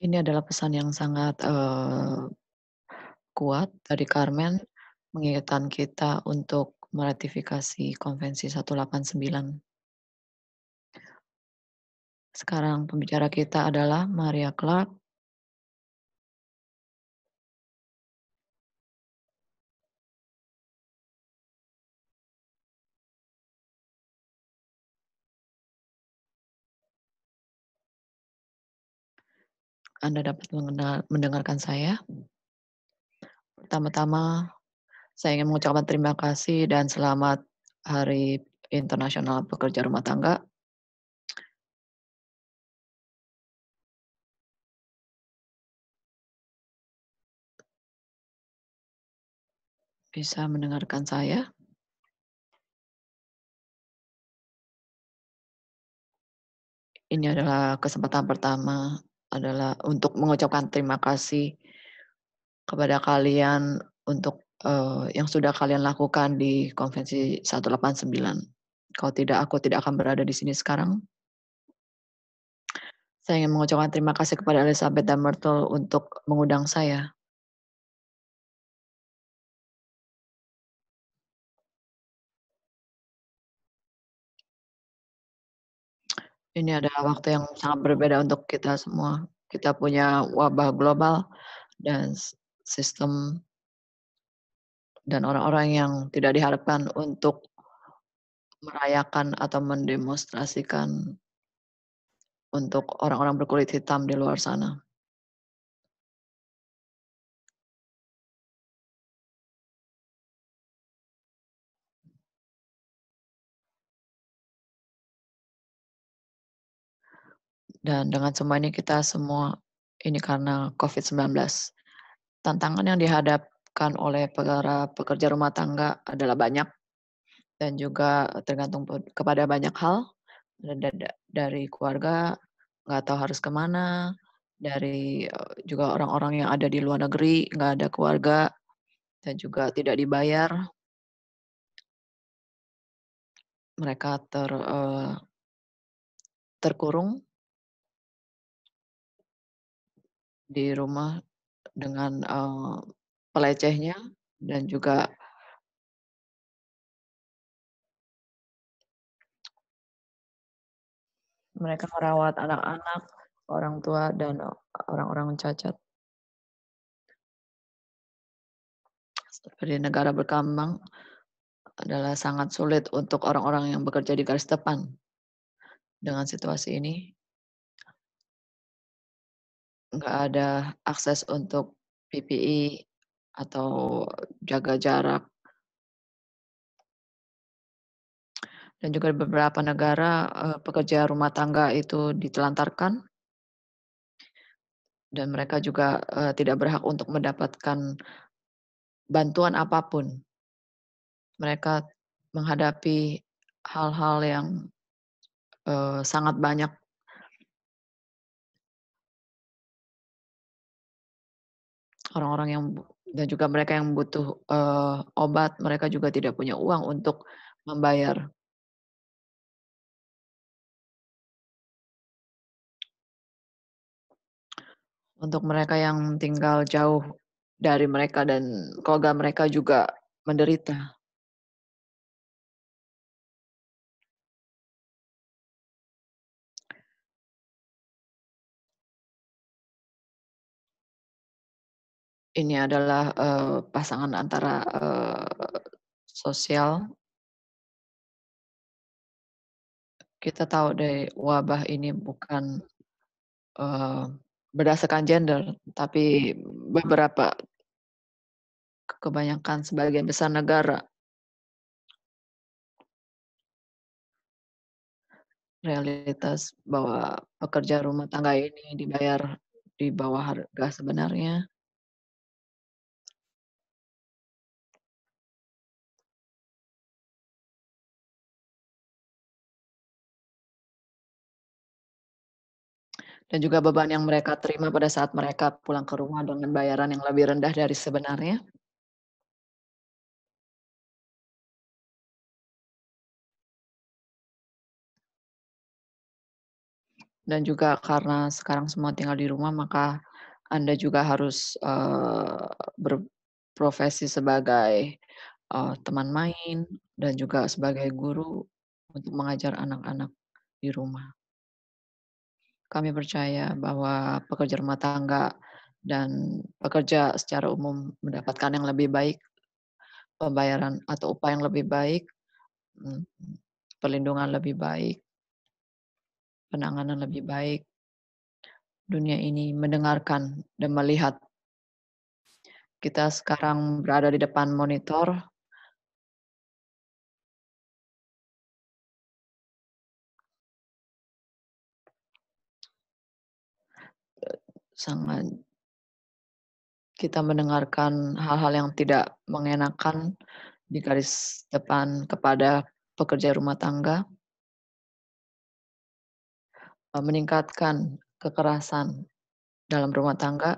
Ini adalah pesan yang sangat, uh, kuat dari Carmen, mengingatkan kita untuk meratifikasi Konvensi 189. Sekarang pembicara kita adalah Maria Clark Anda dapat mengenal, mendengarkan saya. Pertama-tama, saya ingin mengucapkan terima kasih dan selamat Hari Internasional Pekerja Rumah Tangga. Bisa mendengarkan saya? Ini adalah kesempatan pertama adalah untuk mengucapkan terima kasih kepada kalian untuk uh, yang sudah kalian lakukan di konvensi 189. Kalau tidak, aku tidak akan berada di sini sekarang. Saya ingin mengucapkan terima kasih kepada Elizabeth dan Myrtle untuk mengundang saya. Ini adalah waktu yang sangat berbeda untuk kita semua. Kita punya wabah global dan sistem dan orang-orang yang tidak diharapkan untuk merayakan atau mendemonstrasikan untuk orang-orang berkulit hitam di luar sana. Dan dengan semua ini kita semua ini karena COVID-19. Tantangan yang dihadapkan oleh para pekerja rumah tangga adalah banyak dan juga tergantung kepada banyak hal dari keluarga nggak tahu harus kemana dari eh, juga orang-orang yang ada di luar negeri nggak ada keluarga dan juga tidak dibayar mereka ter uh, terkurung di rumah dengan uh, pelecehnya dan juga Mereka merawat anak-anak, orang tua, dan e, orang-orang cacat. Seperti negara berkembang, adalah sangat sulit untuk orang-orang yang bekerja di garis depan. Dengan situasi ini nggak ada akses untuk PPE atau jaga jarak. Dan juga beberapa negara eh, pekerja rumah tangga itu ditelantarkan dan mereka juga eh, tidak berhak untuk mendapatkan bantuan apapun. Mereka menghadapi hal-hal yang eh, sangat banyak orang-orang yang dan juga mereka yang butuh uh, obat, mereka juga tidak punya uang untuk membayar. Untuk mereka yang tinggal jauh dari mereka dan keluarga mereka juga menderita. ini adalah uh, pasangan antara uh, sosial. Kita tahu dari wabah ini bukan uh, berdasarkan gender, tapi beberapa kebanyakan sebagian besar negara realitas bahwa pekerja rumah tangga ini dibayar di bawah harga sebenarnya dan juga beban yang mereka terima pada saat mereka pulang ke rumah dengan bayaran yang lebih rendah dari sebenarnya? Dan juga karena sekarang semua tinggal di rumah, maka Anda juga harus uh, berprofesi sebagai uh, teman main dan juga sebagai guru untuk mengajar anak-anak di rumah. Kami percaya bahwa pekerja rumah tangga dan pekerja secara umum mendapatkan yang lebih baik, pembayaran atau upah yang lebih baik, mm, perlindungan lebih baik, penanganan lebih baik. Dunia ini mendengarkan dan melihat. Kita sekarang berada di depan monitor, sangat kita mendengarkan hal-hal yang tidak mengenakan di garis depan kepada pekerja rumah tangga, e, meningkatkan kekerasan dalam rumah tangga,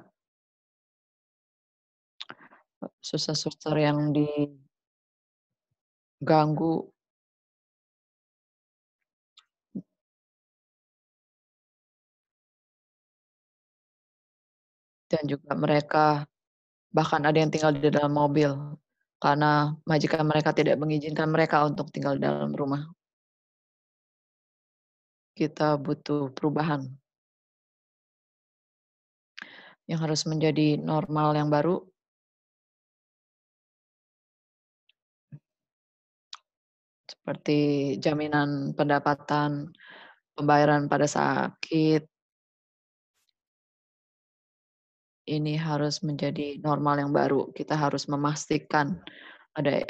e, susah-susah yang diganggu dan juga mereka bahkan ada yang tinggal di dalam mobil karena majikan mereka tidak mengizinkan mereka untuk tinggal di dalam rumah. Kita butuh perubahan yang harus menjadi normal yang baru. Seperti jaminan pendapatan, pembayaran pada sakit, ini harus menjadi normal yang baru. Kita harus memastikan ada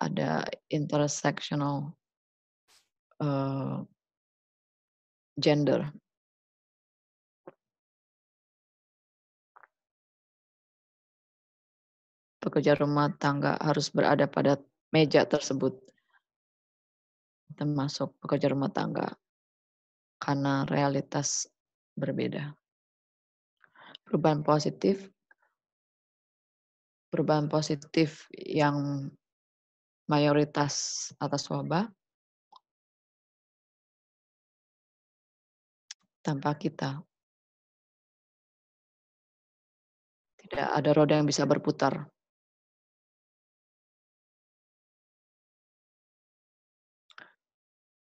ada intersectional uh, gender. Pekerja rumah tangga harus berada pada meja tersebut, termasuk pekerja rumah tangga, karena realitas berbeda perubahan positif perubahan positif yang mayoritas atas wabah tanpa kita. Tidak ada roda yang bisa berputar.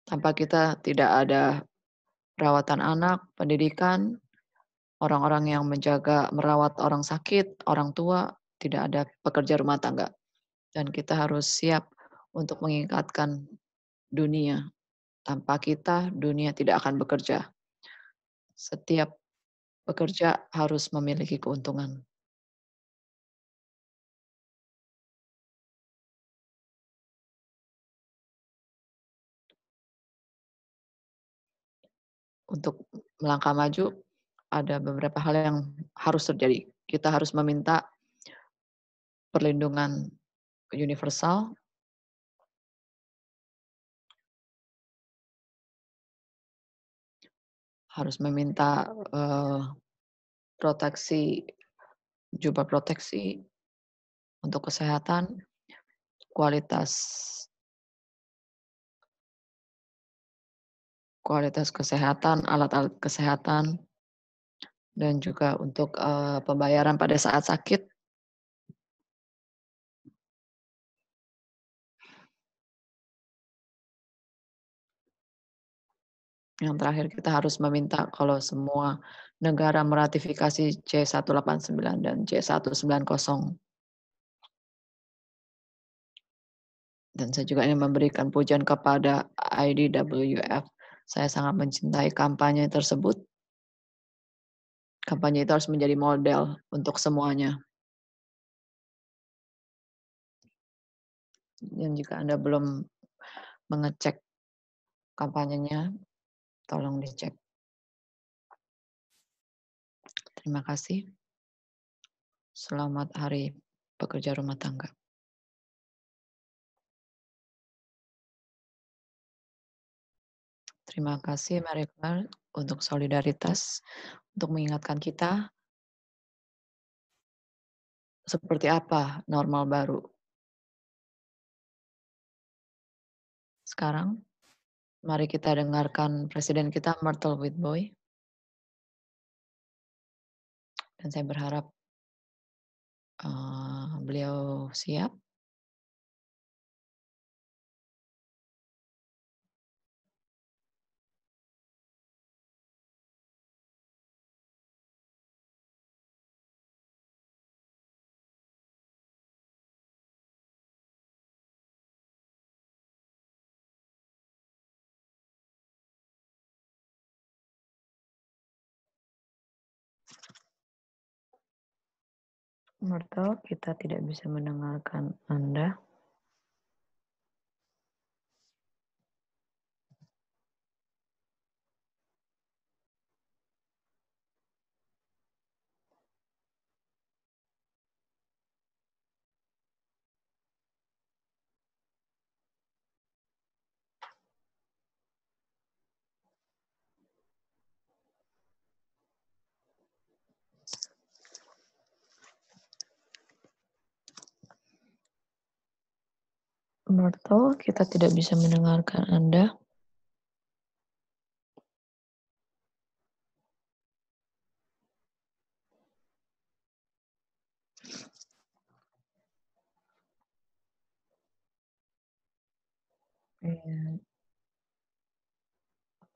Tanpa kita tidak ada perawatan anak, pendidikan, orang-orang yang menjaga, merawat orang sakit, orang tua, tidak ada pekerja rumah tangga. Dan kita harus siap untuk mengingatkan dunia. Tanpa kita, dunia tidak akan bekerja. Setiap pekerja harus memiliki keuntungan. Untuk melangkah maju, ada beberapa hal yang harus terjadi. Kita harus meminta perlindungan universal. Harus meminta uh, proteksi, jubah proteksi untuk kesehatan, kualitas kualitas kesehatan, alat-alat kesehatan, dan juga untuk uh, pembayaran pada saat sakit. Yang terakhir kita harus meminta kalau semua negara meratifikasi C189 dan C190. Dan saya juga ingin memberikan pujian kepada IDWF. Saya sangat mencintai kampanye tersebut kampanye itu harus menjadi model untuk semuanya. Dan jika Anda belum mengecek kampanyenya, tolong dicek. Terima kasih. Selamat hari pekerja rumah tangga. Terima kasih Mary Claire untuk solidaritas untuk mengingatkan kita seperti apa normal baru. Sekarang, mari kita dengarkan Presiden kita, Myrtle Whitboy. Dan saya berharap uh, beliau siap. Murto, kita tidak bisa mendengarkan Anda. Marto, kita tidak bisa mendengarkan Anda.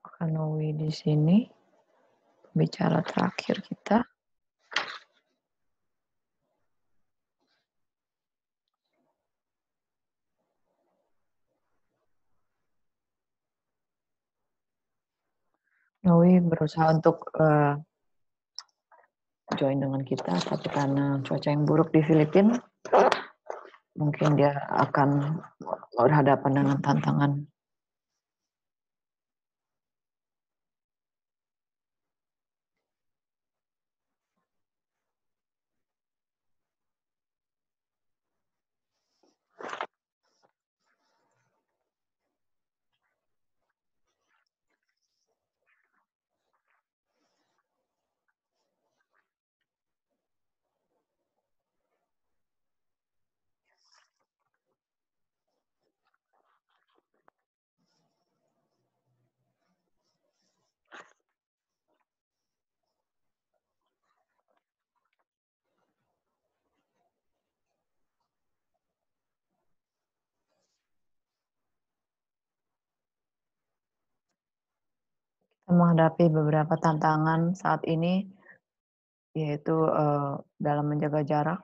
Kanowi di sini, pembicara terakhir kita. berusaha untuk uh, join dengan kita, tapi karena cuaca yang buruk di Filipina, mungkin dia akan berhadapan dengan tantangan menghadapi beberapa tantangan saat ini, yaitu uh, dalam menjaga jarak.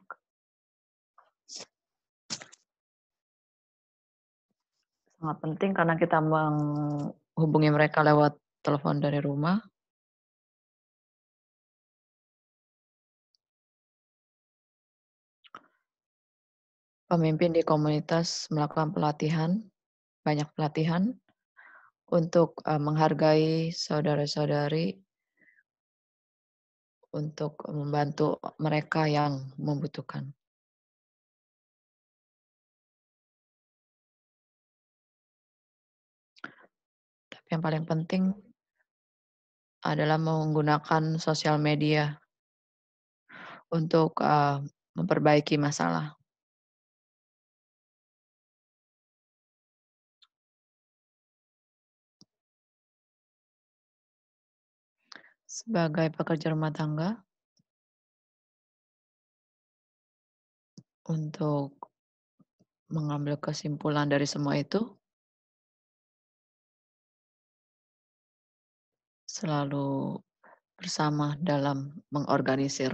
Sangat penting karena kita menghubungi mereka lewat telepon dari rumah. Pemimpin di komunitas melakukan pelatihan, banyak pelatihan untuk uh, menghargai saudara-saudari, untuk membantu mereka yang membutuhkan. Tapi yang paling penting adalah menggunakan sosial media untuk uh, memperbaiki masalah. sebagai pekerja rumah tangga untuk mengambil kesimpulan dari semua itu selalu bersama dalam mengorganisir.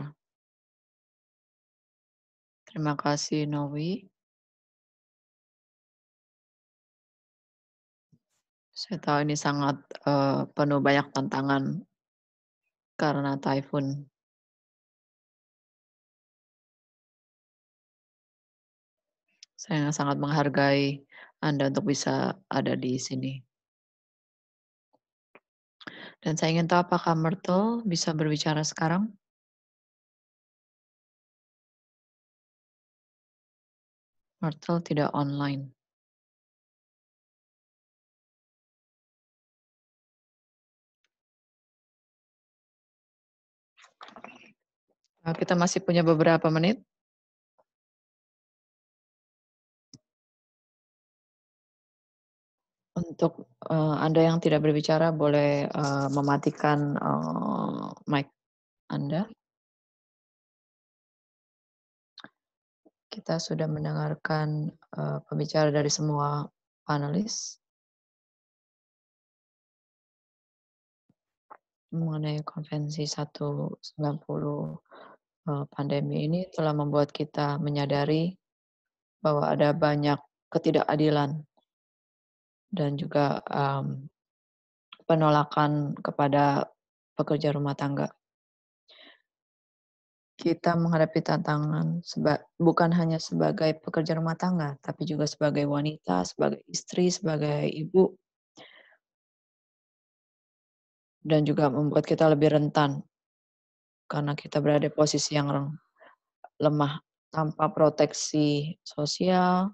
Terima kasih Novi. Saya tahu ini sangat uh, penuh banyak tantangan karena typhoon. Saya sangat menghargai Anda untuk bisa ada di sini. Dan saya ingin tahu apakah Myrtle bisa berbicara sekarang? Myrtle tidak online. Eh, kita masih punya beberapa menit. Untuk uh, Anda yang tidak berbicara, boleh uh, mematikan uh, mic Anda. Kita sudah mendengarkan uh, pembicara dari semua panelis. mengenai konvensi 190 Eh, pandemi ini telah membuat kita menyadari bahwa ada banyak ketidakadilan dan juga um, penolakan kepada pekerja rumah tangga. Kita menghadapi tantangan seba bukan hanya sebagai pekerja rumah tangga, tapi juga sebagai wanita, sebagai istri, sebagai ibu, dan juga membuat kita lebih rentan karena kita berada di posisi yang lemah tanpa proteksi sosial,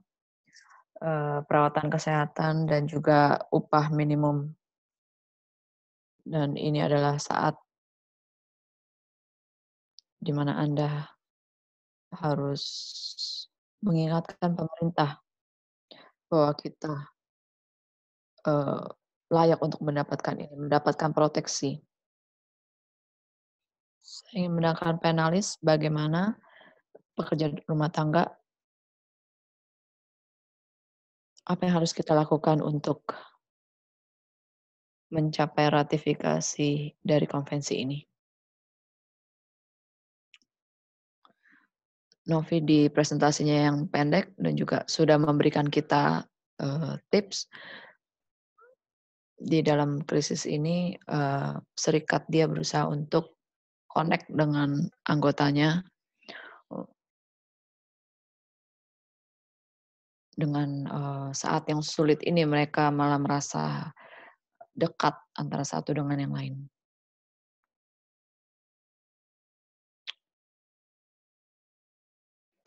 eh, perawatan kesehatan, dan juga upah minimum. Dan ini adalah saat di mana Anda harus mengingatkan pemerintah bahwa kita eh, layak untuk mendapatkan ini, mendapatkan proteksi ingin mendengarkan panelis bagaimana pekerja rumah tangga apa yang harus kita lakukan untuk mencapai ratifikasi dari konvensi ini. Novi di presentasinya yang pendek dan juga sudah memberikan kita uh, tips di dalam krisis ini uh, serikat dia berusaha untuk connect dengan anggotanya dengan uh, saat yang sulit ini mereka malah merasa dekat antara satu dengan yang lain.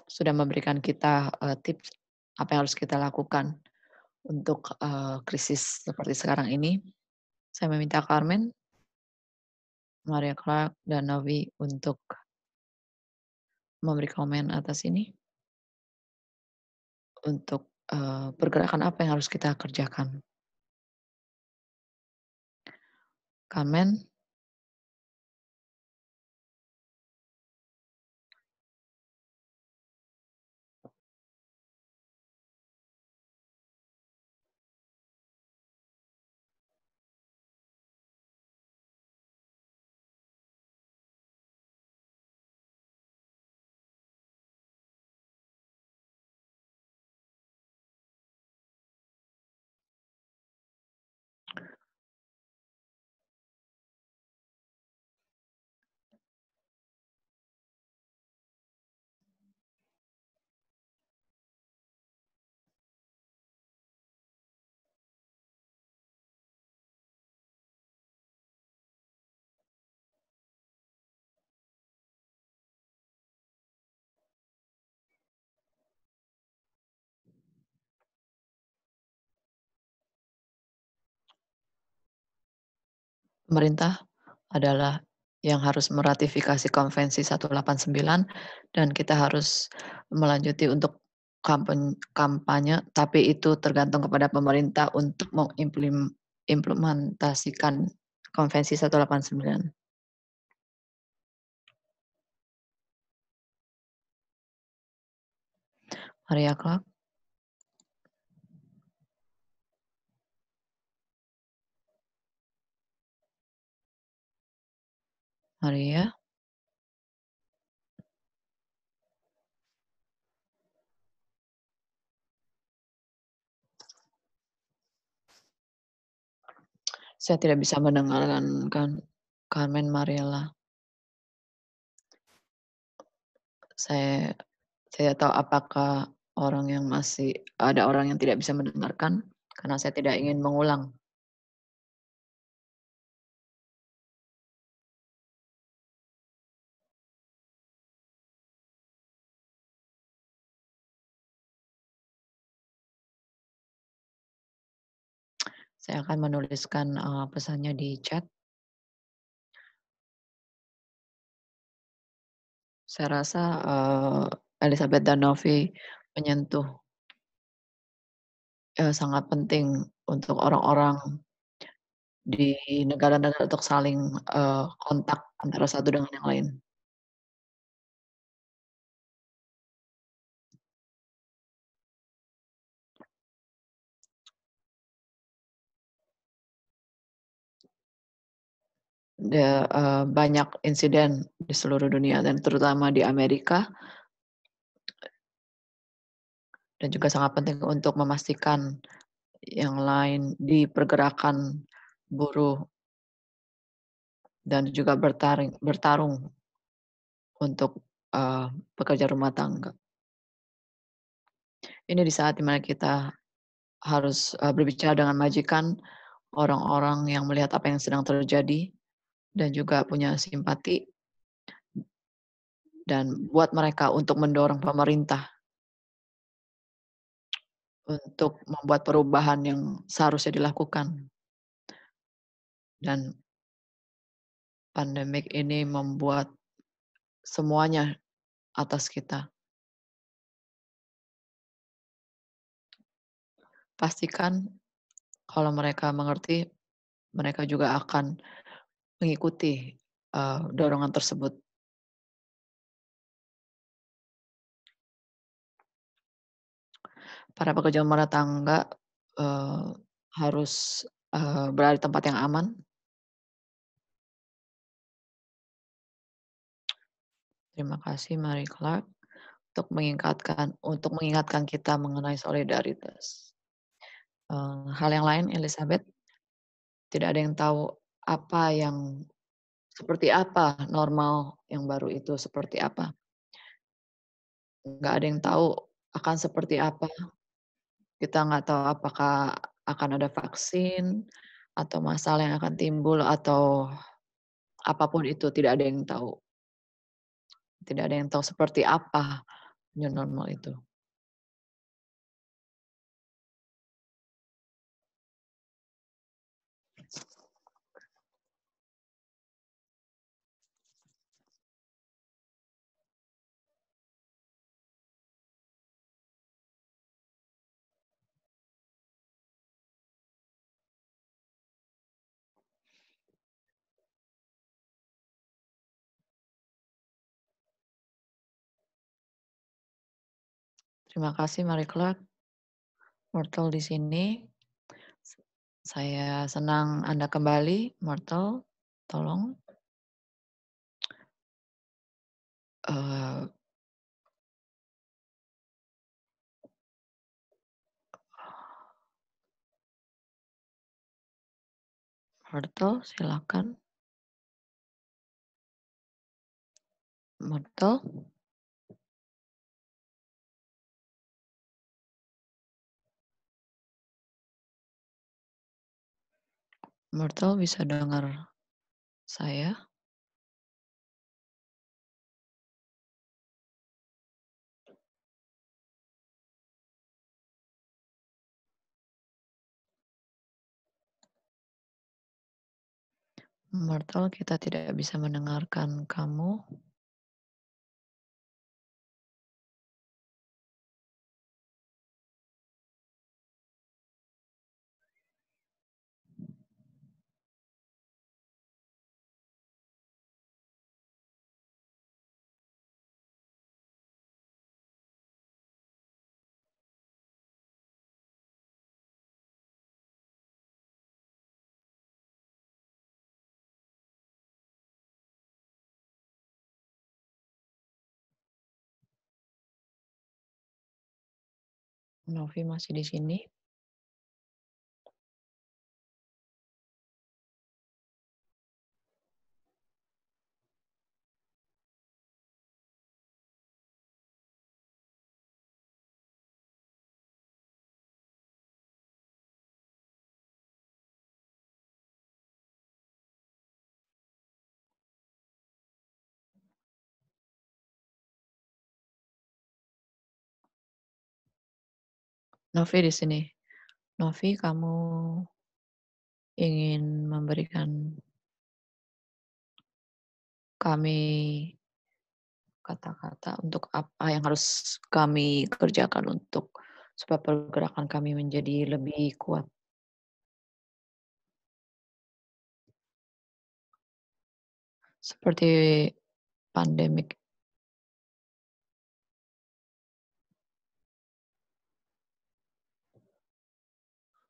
Sudah memberikan kita uh, tips apa yang harus kita lakukan untuk uh, krisis seperti sekarang ini. Saya meminta Carmen Maria Clark dan Novi untuk memberi komen atas ini untuk uh, pergerakan apa yang harus kita kerjakan. Komen? pemerintah adalah yang harus meratifikasi konvensi 189 dan kita harus melanjuti untuk kampanye, tapi itu tergantung kepada pemerintah untuk mengimplementasikan konvensi 189. Maria Clark. Hari ya. Saya tidak bisa mendengarkan kan Carmen Marella. Saya tidak tahu apakah orang yang masih ada orang yang tidak bisa mendengarkan karena saya tidak ingin mengulang Saya akan menuliskan eh, pesannya di chat. Saya rasa eh, Elizabeth dan Novi menyentuh eh, sangat penting untuk orang-orang di negara-negara untuk saling kontak antara satu dengan yang lain. the, uh, banyak insiden di seluruh dunia dan terutama di Amerika dan juga sangat penting untuk memastikan yang lain di pergerakan buruh dan juga bertaring, bertarung untuk uh, pekerja rumah tangga. Ini di saat dimana kita harus uh, berbicara dengan majikan, orang-orang yang melihat apa yang sedang terjadi, dan juga punya simpati dan buat mereka untuk mendorong pemerintah untuk membuat perubahan yang seharusnya dilakukan. Dan pandemik ini membuat semuanya atas kita. Pastikan kalau mereka mengerti, mereka juga akan mengikuti eh, dorongan tersebut. Para pekerja rumah tangga eh, harus eh, berada di tempat yang aman. Terima kasih Mary Clark untuk mengingatkan untuk mengingatkan kita mengenai solidaritas. hal yang lain Elizabeth tidak ada yang tahu apa yang seperti apa normal yang baru itu seperti apa. Nggak ada yang tahu akan seperti apa. Kita nggak tahu apakah akan ada vaksin atau masalah yang akan timbul atau apapun itu tidak ada yang tahu. Tidak ada yang tahu seperti apa new normal itu. Terima kasih Marie Clark. Mortal di sini. Saya senang Anda kembali, Mortal. Tolong. Uh, Mortal, silakan. Mortal. Mortal bisa dengar saya? Mortal kita tidak bisa mendengarkan kamu. Novi masih di sini. Novi di sini. Novi, kamu ingin memberikan kami kata-kata untuk apa yang harus kami kerjakan untuk supaya pergerakan kami menjadi lebih kuat. Seperti pandemik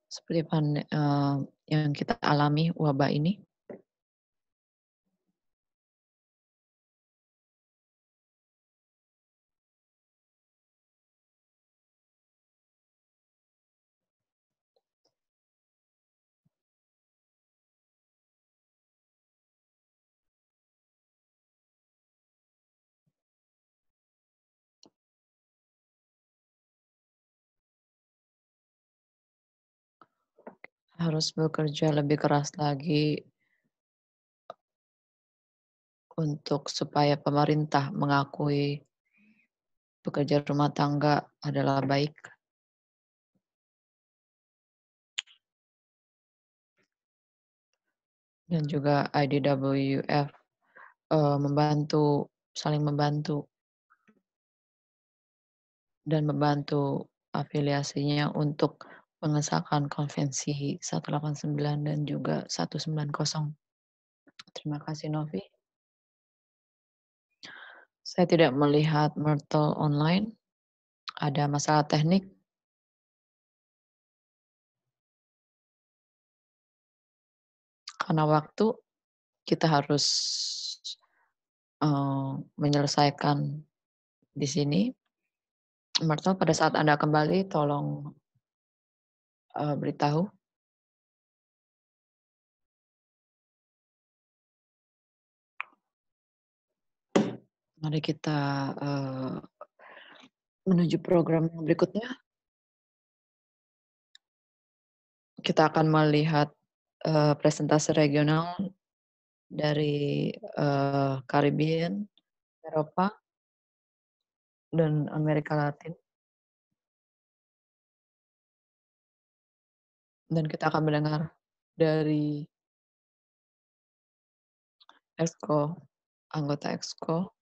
seperti pan, eh, yang kita alami wabah ini? Harus bekerja lebih keras lagi untuk supaya pemerintah mengakui pekerja rumah tangga adalah baik. Dan juga IDWF uh, eh, membantu, saling membantu dan membantu afiliasinya untuk mengesahkan konvensi 189 dan juga 190. Terima kasih Novi. Saya tidak melihat Myrtle online. Ada masalah teknik? Karena waktu kita harus uh, menyelesaikan di sini. Myrtle, pada saat Anda kembali, tolong uh, beritahu? Mari kita uh, menuju program berikutnya. Kita akan melihat uh, presentasi regional dari uh, Caribbean, Eropa, dan Amerika Latin. dan kita akan mendengar dari Exco, anggota Exco,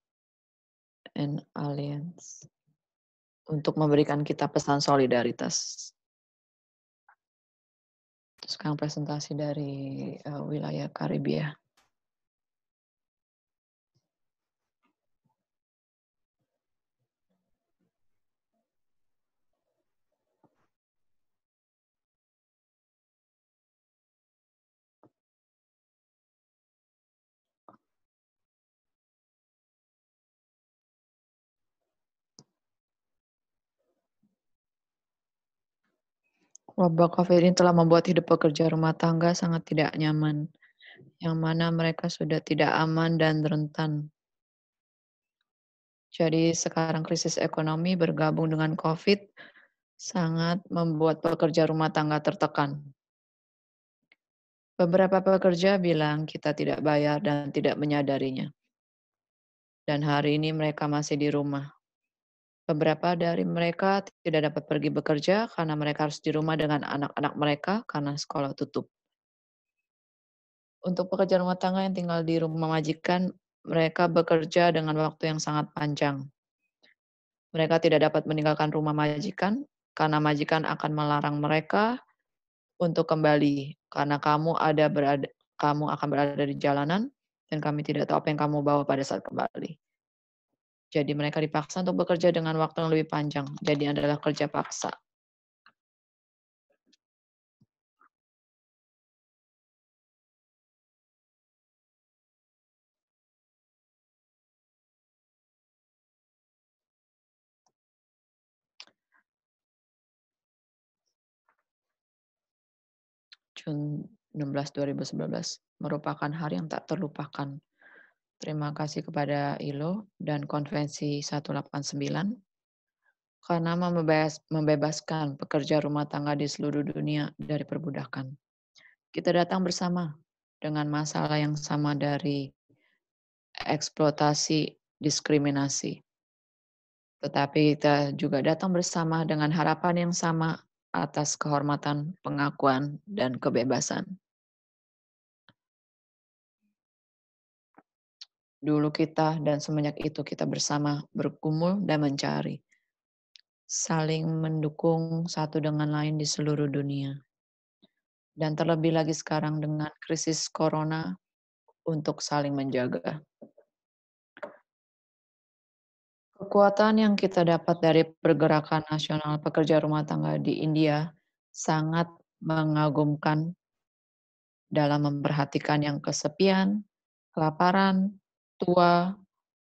and Alliance untuk memberikan kita pesan solidaritas. Sekarang presentasi dari uh, wilayah Karibia. Wabah COVID ini telah membuat hidup pekerja rumah tangga sangat tidak nyaman, yang mana mereka sudah tidak aman dan rentan. Jadi sekarang krisis ekonomi bergabung dengan COVID sangat membuat pekerja rumah tangga tertekan. Beberapa pekerja bilang kita tidak bayar dan tidak menyadarinya. Dan hari ini mereka masih di rumah Beberapa dari mereka tidak dapat pergi bekerja karena mereka harus di rumah dengan anak-anak mereka karena sekolah tutup. Untuk pekerja rumah tangga yang tinggal di rumah majikan, mereka bekerja dengan waktu yang sangat panjang. Mereka tidak dapat meninggalkan rumah majikan karena majikan akan melarang mereka untuk kembali karena kamu ada berada kamu akan berada di jalanan dan kami tidak tahu apa yang kamu bawa pada saat kembali. Jadi mereka dipaksa untuk bekerja dengan waktu yang lebih panjang. Jadi adalah kerja paksa. Jun 16 2019 merupakan hari yang tak terlupakan Terima kasih kepada ILO dan Konvensi 189 karena membebaskan pekerja rumah tangga di seluruh dunia dari perbudakan. Kita datang bersama dengan masalah yang sama dari eksploitasi diskriminasi. Tetapi kita juga datang bersama dengan harapan yang sama atas kehormatan, pengakuan, dan kebebasan. dulu kita dan semenjak itu kita bersama berkumpul dan mencari. Saling mendukung satu dengan lain di seluruh dunia. Dan terlebih lagi sekarang dengan krisis corona untuk saling menjaga. Kekuatan yang kita dapat dari pergerakan nasional pekerja rumah tangga di India sangat mengagumkan dalam memperhatikan yang kesepian, kelaparan, tua,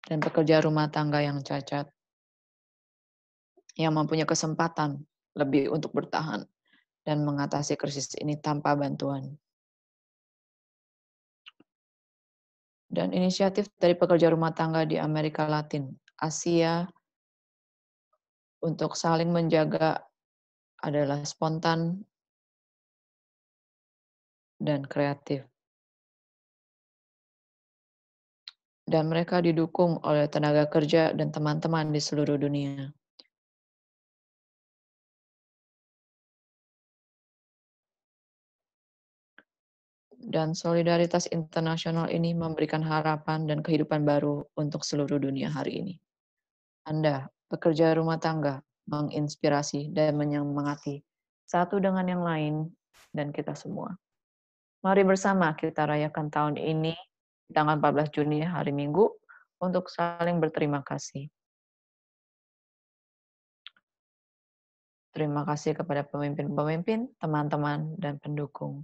dan pekerja rumah tangga yang cacat, yang mempunyai kesempatan lebih untuk bertahan dan mengatasi krisis ini tanpa bantuan. Dan inisiatif dari pekerja rumah tangga di Amerika Latin, Asia, untuk saling menjaga adalah spontan dan kreatif. dan mereka didukung oleh tenaga kerja dan teman-teman di seluruh dunia. Dan solidaritas internasional ini memberikan harapan dan kehidupan baru untuk seluruh dunia hari ini. Anda, pekerja rumah tangga, menginspirasi dan menyemangati satu dengan yang lain dan kita semua. Mari bersama kita rayakan tahun ini tanggal 14 Juni hari Minggu untuk saling berterima kasih. Terima kasih kepada pemimpin-pemimpin, teman-teman, dan pendukung.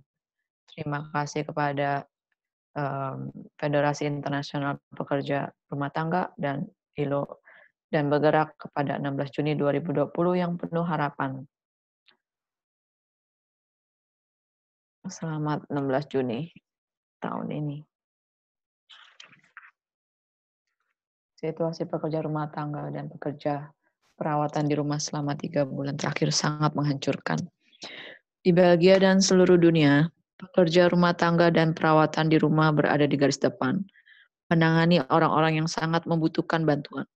Terima kasih kepada um, Federasi Internasional Pekerja Rumah Tangga dan ILO dan bergerak kepada 16 Juni 2020 yang penuh harapan. Selamat 16 Juni tahun ini. Situasi pekerja rumah tangga dan pekerja perawatan di rumah selama tiga bulan terakhir sangat menghancurkan. Di Belgia dan seluruh dunia, pekerja rumah tangga dan perawatan di rumah berada di garis depan, menangani orang-orang yang sangat membutuhkan bantuan,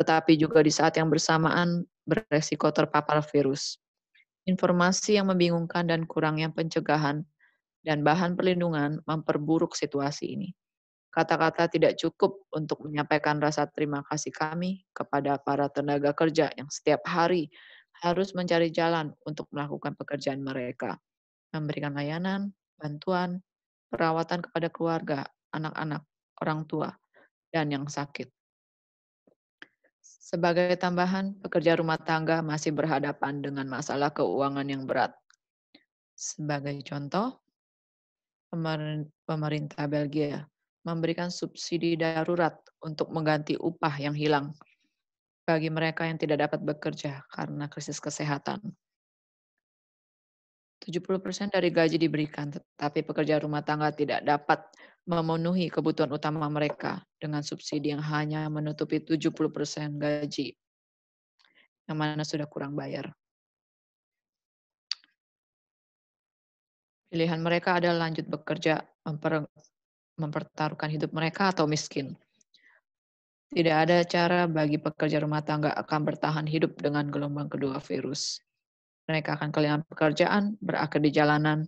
tetapi juga di saat yang bersamaan beresiko terpapar virus. Informasi yang membingungkan dan kurangnya pencegahan dan bahan perlindungan memperburuk situasi ini. Kata-kata tidak cukup untuk menyampaikan rasa terima kasih kami kepada para tenaga kerja yang setiap hari harus mencari jalan untuk melakukan pekerjaan mereka, memberikan layanan, bantuan, perawatan kepada keluarga, anak-anak, orang tua, dan yang sakit. Sebagai tambahan, pekerja rumah tangga masih berhadapan dengan masalah keuangan yang berat. Sebagai contoh, pemerintah Belgia memberikan subsidi darurat untuk mengganti upah yang hilang bagi mereka yang tidak dapat bekerja karena krisis kesehatan. 70% dari gaji diberikan, tetapi pekerja rumah tangga tidak dapat memenuhi kebutuhan utama mereka dengan subsidi yang hanya menutupi 70% gaji yang mana sudah kurang bayar. Pilihan mereka adalah lanjut bekerja, mempertaruhkan hidup mereka atau miskin. Tidak ada cara bagi pekerja rumah tangga akan bertahan hidup dengan gelombang kedua virus. Mereka akan kehilangan pekerjaan, berakhir di jalanan,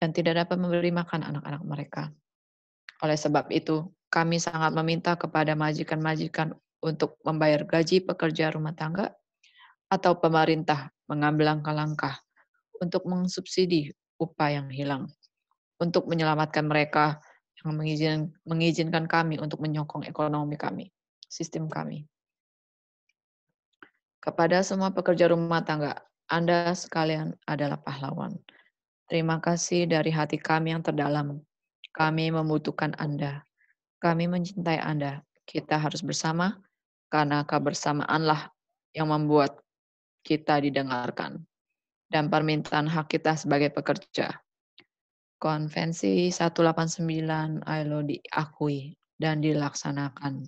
dan tidak dapat memberi makan anak-anak mereka. Oleh sebab itu, kami sangat meminta kepada majikan-majikan untuk membayar gaji pekerja rumah tangga atau pemerintah mengambil langkah-langkah untuk mensubsidi upah yang hilang untuk menyelamatkan mereka yang mengizinkan, mengizinkan kami untuk menyokong ekonomi kami, sistem kami. Kepada semua pekerja rumah tangga, Anda sekalian adalah pahlawan. Terima kasih dari hati kami yang terdalam. Kami membutuhkan Anda. Kami mencintai Anda. Kita harus bersama, karena kebersamaanlah yang membuat kita didengarkan. Dan permintaan hak kita sebagai pekerja Konvensi 189 ILO diakui dan dilaksanakan.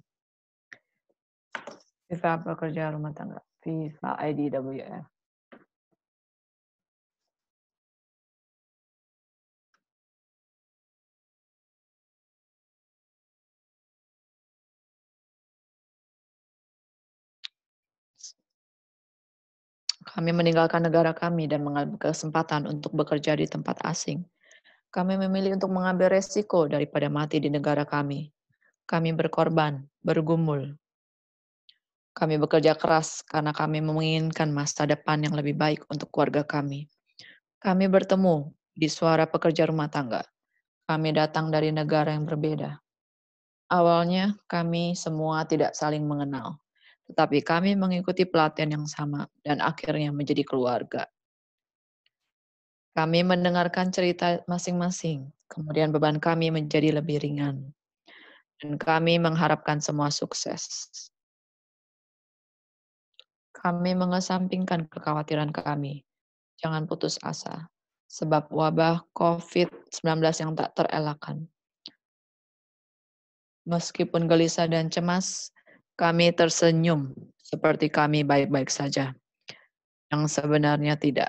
FIFA Pekerja Rumah Tangga, FIFA IDWF. Kami meninggalkan negara kami dan mengambil kesempatan untuk bekerja di tempat asing. Kami memilih untuk mengambil resiko daripada mati di negara kami. Kami berkorban, bergumul. Kami bekerja keras karena kami menginginkan masa depan yang lebih baik untuk keluarga kami. Kami bertemu di suara pekerja rumah tangga. Kami datang dari negara yang berbeda. Awalnya, kami semua tidak saling mengenal, tetapi kami mengikuti pelatihan yang sama dan akhirnya menjadi keluarga. Kami mendengarkan cerita masing-masing, kemudian beban kami menjadi lebih ringan. Dan kami mengharapkan semua sukses. Kami mengesampingkan kekhawatiran kami. Jangan putus asa, sebab wabah COVID-19 yang tak terelakkan. Meskipun gelisah dan cemas, kami tersenyum seperti kami baik-baik saja. Yang sebenarnya tidak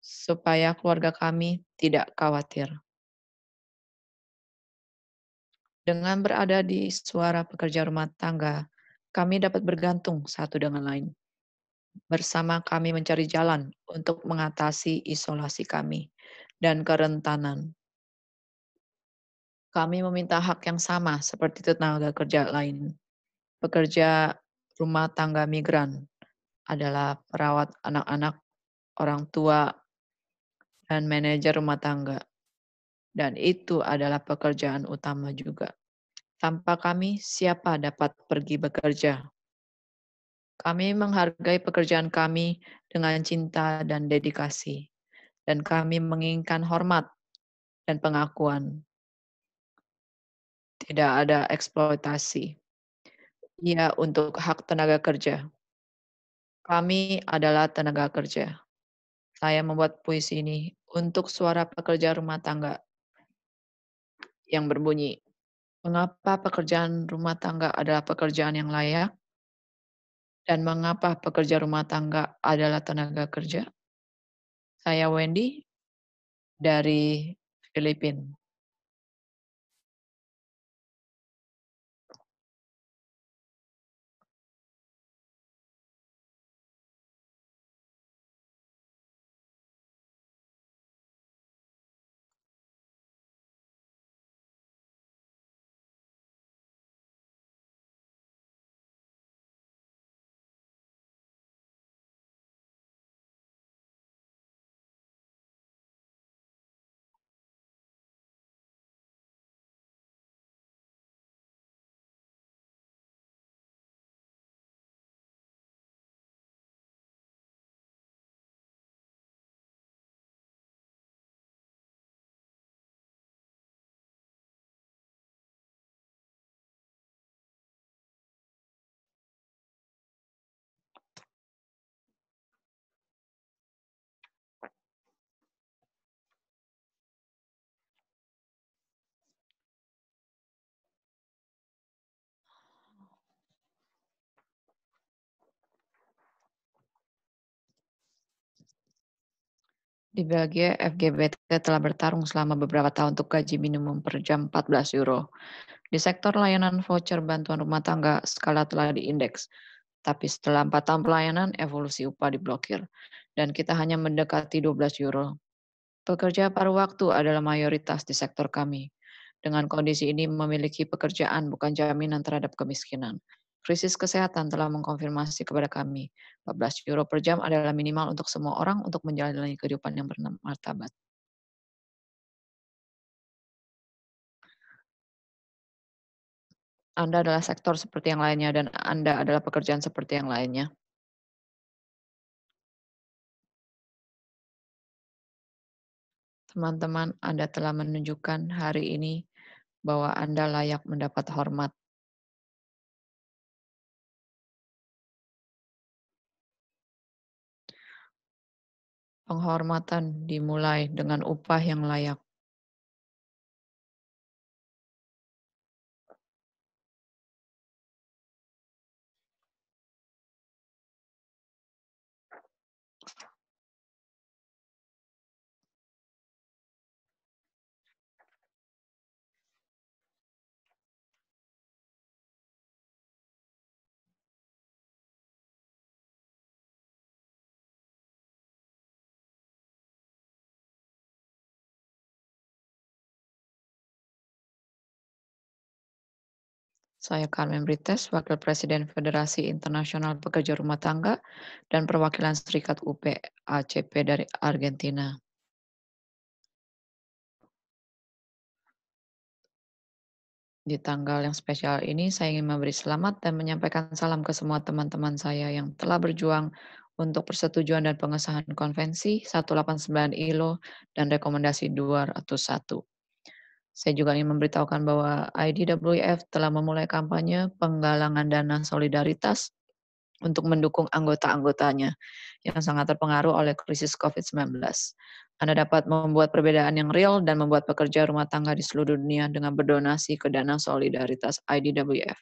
supaya keluarga kami tidak khawatir. Dengan berada di suara pekerja rumah tangga, kami dapat bergantung satu dengan lain. Bersama kami mencari jalan untuk mengatasi isolasi kami dan kerentanan. Kami meminta hak yang sama seperti tenaga kerja lain. Pekerja rumah tangga migran adalah perawat anak-anak, orang tua, dan manajer rumah tangga. Dan itu adalah pekerjaan utama juga. Tanpa kami, siapa dapat pergi bekerja? Kami menghargai pekerjaan kami dengan cinta dan dedikasi, dan kami menginginkan hormat dan pengakuan. Tidak ada eksploitasi. Ya, untuk hak tenaga kerja. Kami adalah tenaga kerja. Saya membuat puisi ini untuk suara pekerja rumah tangga yang berbunyi, "Mengapa pekerjaan rumah tangga adalah pekerjaan yang layak, dan mengapa pekerja rumah tangga adalah tenaga kerja?" Saya Wendy dari Filipina. Di Belgia, FGBT telah bertarung selama beberapa tahun untuk gaji minimum per jam 14 euro. Di sektor layanan voucher bantuan rumah tangga, skala telah diindeks. Tapi setelah 4 tahun pelayanan, evolusi upah diblokir. Dan kita hanya mendekati 12 euro. Pekerja paruh waktu adalah mayoritas di sektor kami. Dengan kondisi ini memiliki pekerjaan bukan jaminan terhadap kemiskinan. Krisis kesehatan telah mengkonfirmasi kepada kami, 14 euro per jam adalah minimal untuk semua orang untuk menjalani kehidupan yang bermartabat. Anda adalah sektor seperti yang lainnya dan Anda adalah pekerjaan seperti yang lainnya. Teman-teman, Anda telah menunjukkan hari ini bahwa Anda layak mendapat hormat. penghormatan dimulai dengan upah yang layak. Saya Carmen Brites, Wakil Presiden Federasi Internasional Pekerja Rumah Tangga dan Perwakilan Serikat UPACP dari Argentina. Di tanggal yang spesial ini, saya ingin memberi selamat dan menyampaikan salam ke semua teman-teman saya yang telah berjuang untuk persetujuan dan pengesahan konvensi 189 ILO dan rekomendasi 201. Saya juga ingin memberitahukan bahwa IDWF telah memulai kampanye penggalangan dana solidaritas untuk mendukung anggota-anggotanya yang sangat terpengaruh oleh krisis COVID-19. Anda dapat membuat perbedaan yang real dan membuat pekerja rumah tangga di seluruh dunia dengan berdonasi ke dana solidaritas IDWF.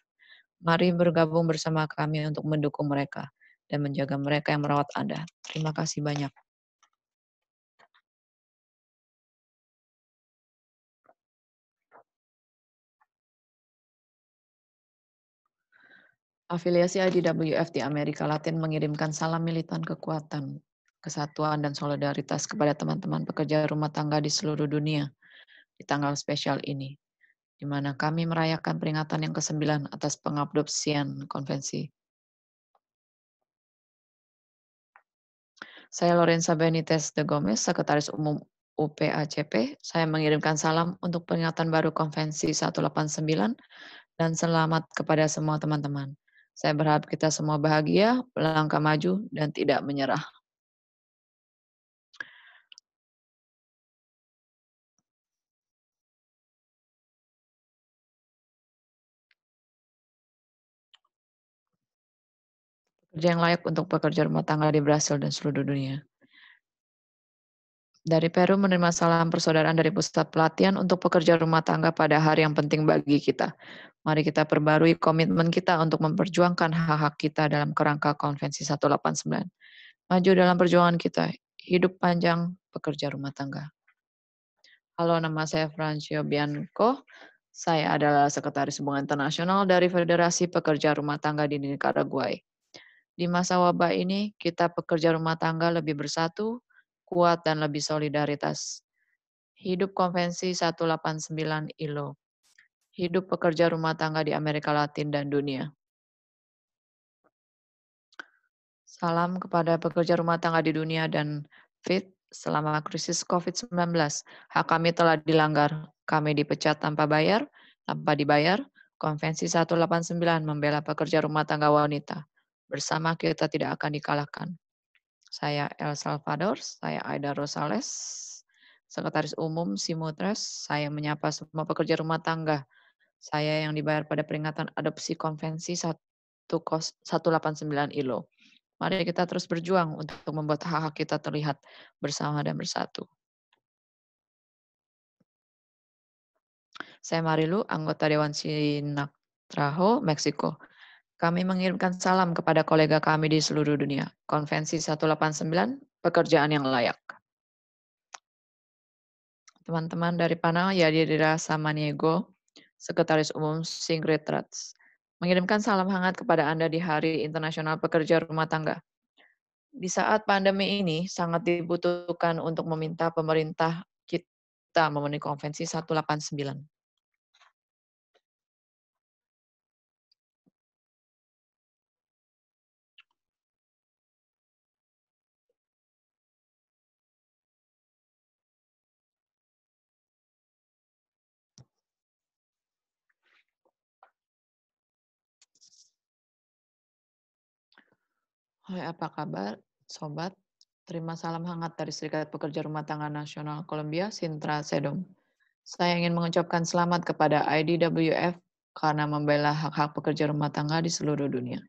Mari bergabung bersama kami untuk mendukung mereka dan menjaga mereka yang merawat Anda. Terima kasih banyak. Afiliasi IDWF di Amerika Latin mengirimkan salam militan kekuatan, kesatuan, dan solidaritas kepada teman-teman pekerja rumah tangga di seluruh dunia di tanggal spesial ini, di mana kami merayakan peringatan yang ke-9 atas pengabdopsian konvensi. Saya Lorenza Benitez de Gomez, Sekretaris Umum UPACP. Saya mengirimkan salam untuk peringatan baru konvensi 189 dan selamat kepada semua teman-teman. Saya berharap kita semua bahagia, melangkah maju, dan tidak menyerah. Pekerja yang layak untuk pekerja rumah tangga di Brasil dan seluruh dunia. Dari Peru menerima salam persaudaraan dari pusat pelatihan untuk pekerja rumah tangga pada hari yang penting bagi kita. Mari kita perbarui komitmen kita untuk memperjuangkan hak-hak kita dalam kerangka Konvensi 189. Maju dalam perjuangan kita, hidup panjang pekerja rumah tangga. Halo, nama saya Francio Bianco. Saya adalah Sekretaris Hubungan Internasional dari Federasi Pekerja Rumah Tangga di Nicaragua. Di masa wabah ini, kita pekerja rumah tangga lebih bersatu, kuat dan lebih solidaritas. Hidup Konvensi 189 ILO. Hidup pekerja rumah tangga di Amerika Latin dan dunia. Salam kepada pekerja rumah tangga di dunia dan fit selama krisis COVID-19. Hak kami telah dilanggar. Kami dipecat tanpa bayar, tanpa dibayar. Konvensi 189 membela pekerja rumah tangga wanita. Bersama kita tidak akan dikalahkan saya El Salvador, saya Aida Rosales, Sekretaris Umum SIMUTRES. saya menyapa semua pekerja rumah tangga. Saya yang dibayar pada peringatan adopsi konvensi 189 ILO. Mari kita terus berjuang untuk membuat hak-hak kita terlihat bersama dan bersatu. Saya Marilu, anggota Dewan Sinatraho, Meksiko. Kami mengirimkan salam kepada kolega kami di seluruh dunia. Konvensi 189, pekerjaan yang layak. Teman-teman dari panel, Yadira Samaniego, Sekretaris Umum Singrit Rats, mengirimkan salam hangat kepada Anda di Hari Internasional Pekerja Rumah Tangga. Di saat pandemi ini, sangat dibutuhkan untuk meminta pemerintah kita memenuhi konvensi 189. Hai, apa kabar sobat? Terima salam hangat dari Serikat Pekerja Rumah Tangga Nasional Kolombia, Sintra Sedom. Saya ingin mengucapkan selamat kepada IDWF karena membela hak-hak pekerja rumah tangga di seluruh dunia.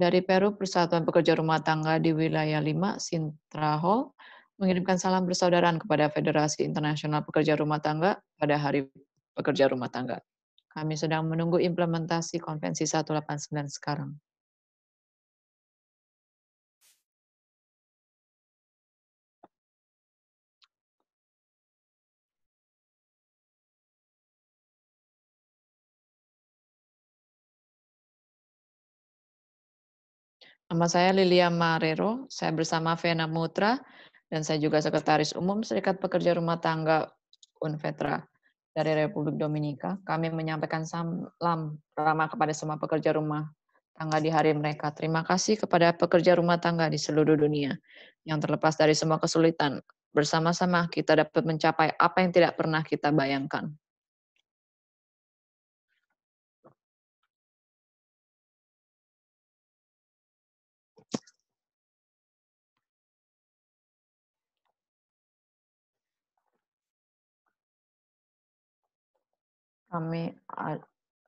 Dari Peru, Persatuan Pekerja Rumah Tangga di wilayah 5, Sintra Hall, mengirimkan salam persaudaraan kepada Federasi Internasional Pekerja Rumah Tangga pada Hari Pekerja Rumah Tangga. Kami sedang menunggu implementasi Konvensi 189 sekarang. Nama saya Lilia Marero, saya bersama Vena Mutra, dan saya juga Sekretaris Umum Serikat Pekerja Rumah Tangga UNVETRA dari Republik Dominika. Kami menyampaikan salam ramah kepada semua pekerja rumah tangga di hari mereka. Terima kasih kepada pekerja rumah tangga di seluruh dunia yang terlepas dari semua kesulitan. Bersama-sama kita dapat mencapai apa yang tidak pernah kita bayangkan. Kami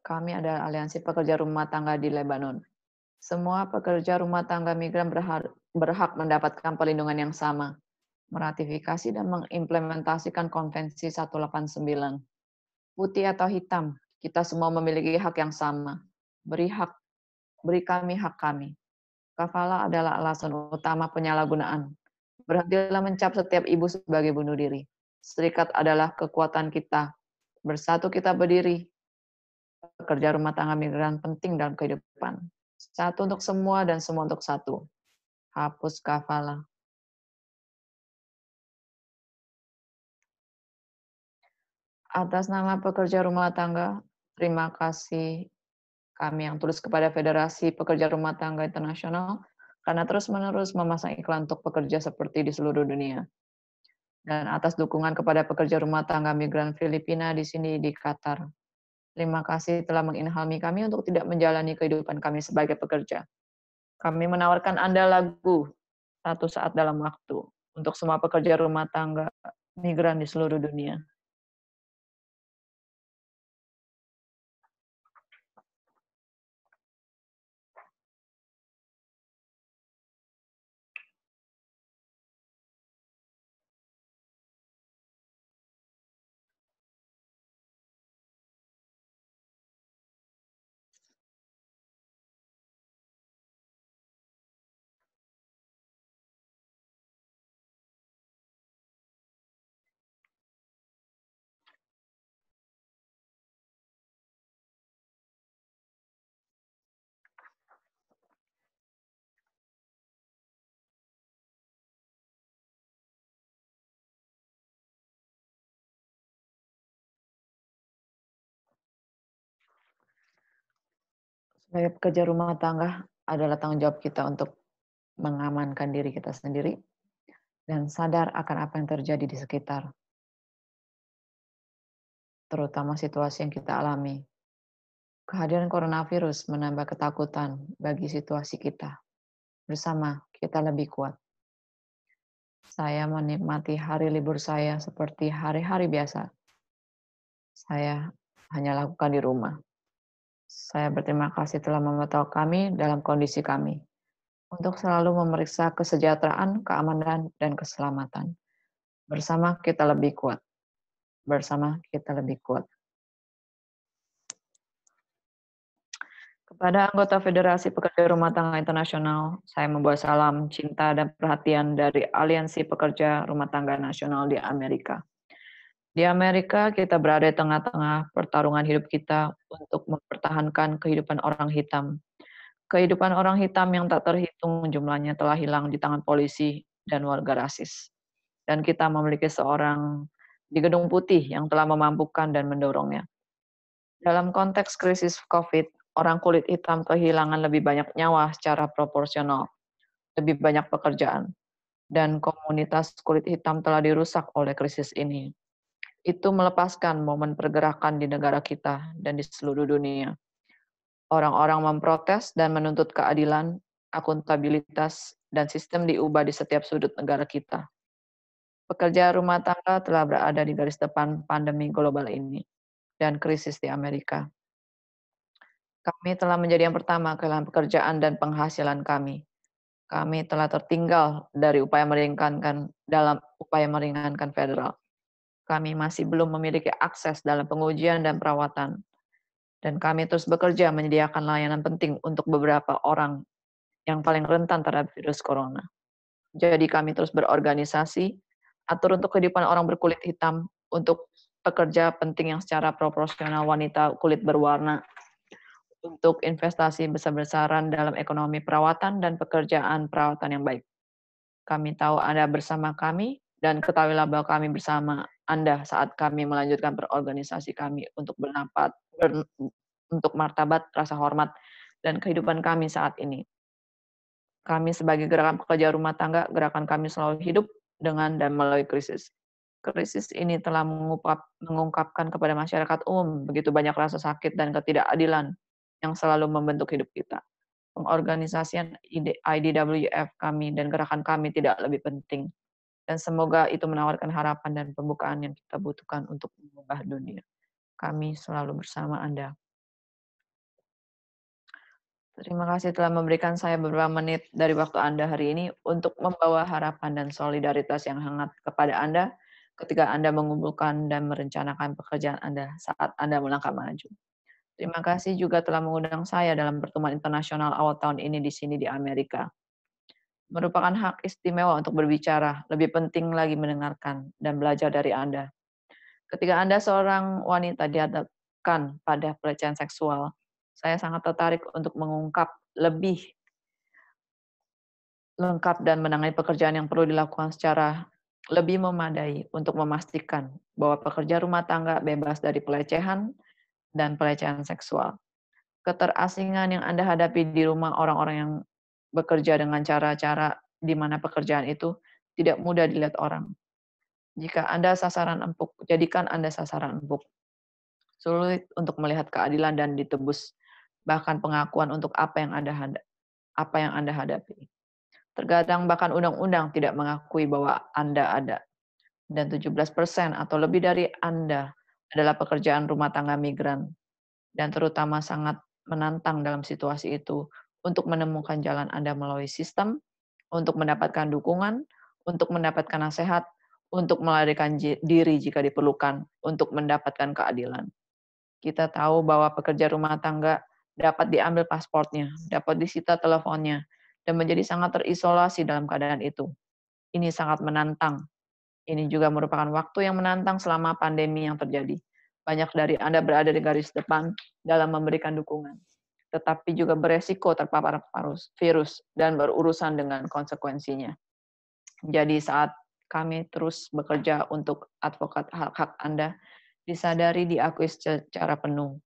kami ada aliansi pekerja rumah tangga di Lebanon. Semua pekerja rumah tangga migran berhak, berhak mendapatkan perlindungan yang sama, meratifikasi dan mengimplementasikan Konvensi 189. Putih atau hitam, kita semua memiliki hak yang sama. Beri hak, beri kami hak kami. Kafala adalah alasan utama penyalahgunaan. Berhentilah mencap setiap ibu sebagai bunuh diri. Serikat adalah kekuatan kita Bersatu kita berdiri. Kerja rumah tangga migran penting dalam kehidupan. Satu untuk semua dan semua untuk satu. Hapus kafalah. Atas nama pekerja rumah tangga, terima kasih kami yang tulis kepada Federasi Pekerja Rumah Tangga Internasional karena terus-menerus memasang iklan untuk pekerja seperti di seluruh dunia dan atas dukungan kepada pekerja rumah tangga migran Filipina di sini di Qatar. Terima kasih telah menginhalmi kami untuk tidak menjalani kehidupan kami sebagai pekerja. Kami menawarkan Anda lagu satu saat dalam waktu untuk semua pekerja rumah tangga migran di seluruh dunia. Sebagai pekerja rumah tangga adalah tanggung jawab kita untuk mengamankan diri kita sendiri dan sadar akan apa yang terjadi di sekitar. Terutama situasi yang kita alami. Kehadiran coronavirus menambah ketakutan bagi situasi kita. Bersama kita lebih kuat. Saya menikmati hari libur saya seperti hari-hari biasa. Saya hanya lakukan di rumah. Saya berterima kasih telah memantau kami dalam kondisi kami untuk selalu memeriksa kesejahteraan, keamanan, dan keselamatan. Bersama kita lebih kuat. Bersama kita lebih kuat. Kepada anggota Federasi Pekerja Rumah Tangga Internasional, saya membawa salam, cinta, dan perhatian dari Aliansi Pekerja Rumah Tangga Nasional di Amerika. Di Amerika kita berada di tengah-tengah pertarungan hidup kita untuk mempertahankan kehidupan orang hitam. Kehidupan orang hitam yang tak terhitung jumlahnya telah hilang di tangan polisi dan warga rasis. Dan kita memiliki seorang di gedung putih yang telah memampukan dan mendorongnya. Dalam konteks krisis COVID, orang kulit hitam kehilangan lebih banyak nyawa secara proporsional, lebih banyak pekerjaan, dan komunitas kulit hitam telah dirusak oleh krisis ini itu melepaskan momen pergerakan di negara kita dan di seluruh dunia. Orang-orang memprotes dan menuntut keadilan, akuntabilitas, dan sistem diubah di setiap sudut negara kita. Pekerja rumah tangga telah berada di garis depan pandemi global ini dan krisis di Amerika. Kami telah menjadi yang pertama kehilangan pekerjaan dan penghasilan kami. Kami telah tertinggal dari upaya meringankan dalam upaya meringankan federal kami masih belum memiliki akses dalam pengujian dan perawatan. Dan kami terus bekerja menyediakan layanan penting untuk beberapa orang yang paling rentan terhadap virus corona. Jadi kami terus berorganisasi, atur untuk kehidupan orang berkulit hitam, untuk pekerja penting yang secara proporsional wanita kulit berwarna, untuk investasi besar-besaran dalam ekonomi perawatan dan pekerjaan perawatan yang baik. Kami tahu Anda bersama kami, dan ketahuilah bahwa kami bersama Anda saat kami melanjutkan berorganisasi kami untuk bernapat ber, untuk martabat, rasa hormat, dan kehidupan kami saat ini. Kami sebagai gerakan pekerja rumah tangga, gerakan kami selalu hidup dengan dan melalui krisis. Krisis ini telah mengungkap, mengungkapkan kepada masyarakat umum begitu banyak rasa sakit dan ketidakadilan yang selalu membentuk hidup kita. Pengorganisasian IDWF kami dan gerakan kami tidak lebih penting dan semoga itu menawarkan harapan dan pembukaan yang kita butuhkan untuk mengubah dunia. Kami selalu bersama Anda. Terima kasih telah memberikan saya beberapa menit dari waktu Anda hari ini untuk membawa harapan dan solidaritas yang hangat kepada Anda ketika Anda mengumpulkan dan merencanakan pekerjaan Anda saat Anda melangkah maju. Terima kasih juga telah mengundang saya dalam pertemuan internasional awal tahun ini di sini di Amerika merupakan hak istimewa untuk berbicara, lebih penting lagi mendengarkan dan belajar dari Anda. Ketika Anda seorang wanita dihadapkan pada pelecehan seksual, saya sangat tertarik untuk mengungkap lebih lengkap dan menangani pekerjaan yang perlu dilakukan secara lebih memadai untuk memastikan bahwa pekerja rumah tangga bebas dari pelecehan dan pelecehan seksual. Keterasingan yang Anda hadapi di rumah orang-orang yang bekerja dengan cara-cara di mana pekerjaan itu tidak mudah dilihat orang. Jika Anda sasaran empuk, jadikan Anda sasaran empuk. Sulit untuk melihat keadilan dan ditebus, bahkan pengakuan untuk apa yang Anda apa yang Anda hadapi. Terkadang bahkan undang-undang tidak mengakui bahwa Anda ada. Dan 17% atau lebih dari Anda adalah pekerjaan rumah tangga migran. Dan terutama sangat menantang dalam situasi itu untuk menemukan jalan Anda melalui sistem, untuk mendapatkan dukungan, untuk mendapatkan nasihat, untuk melarikan diri jika diperlukan, untuk mendapatkan keadilan. Kita tahu bahwa pekerja rumah tangga dapat diambil pasportnya, dapat disita teleponnya, dan menjadi sangat terisolasi dalam keadaan itu. Ini sangat menantang. Ini juga merupakan waktu yang menantang selama pandemi yang terjadi. Banyak dari Anda berada di garis depan dalam memberikan dukungan tetapi juga beresiko terpapar virus dan berurusan dengan konsekuensinya. Jadi saat kami terus bekerja untuk advokat hak-hak Anda, disadari diakui secara penuh.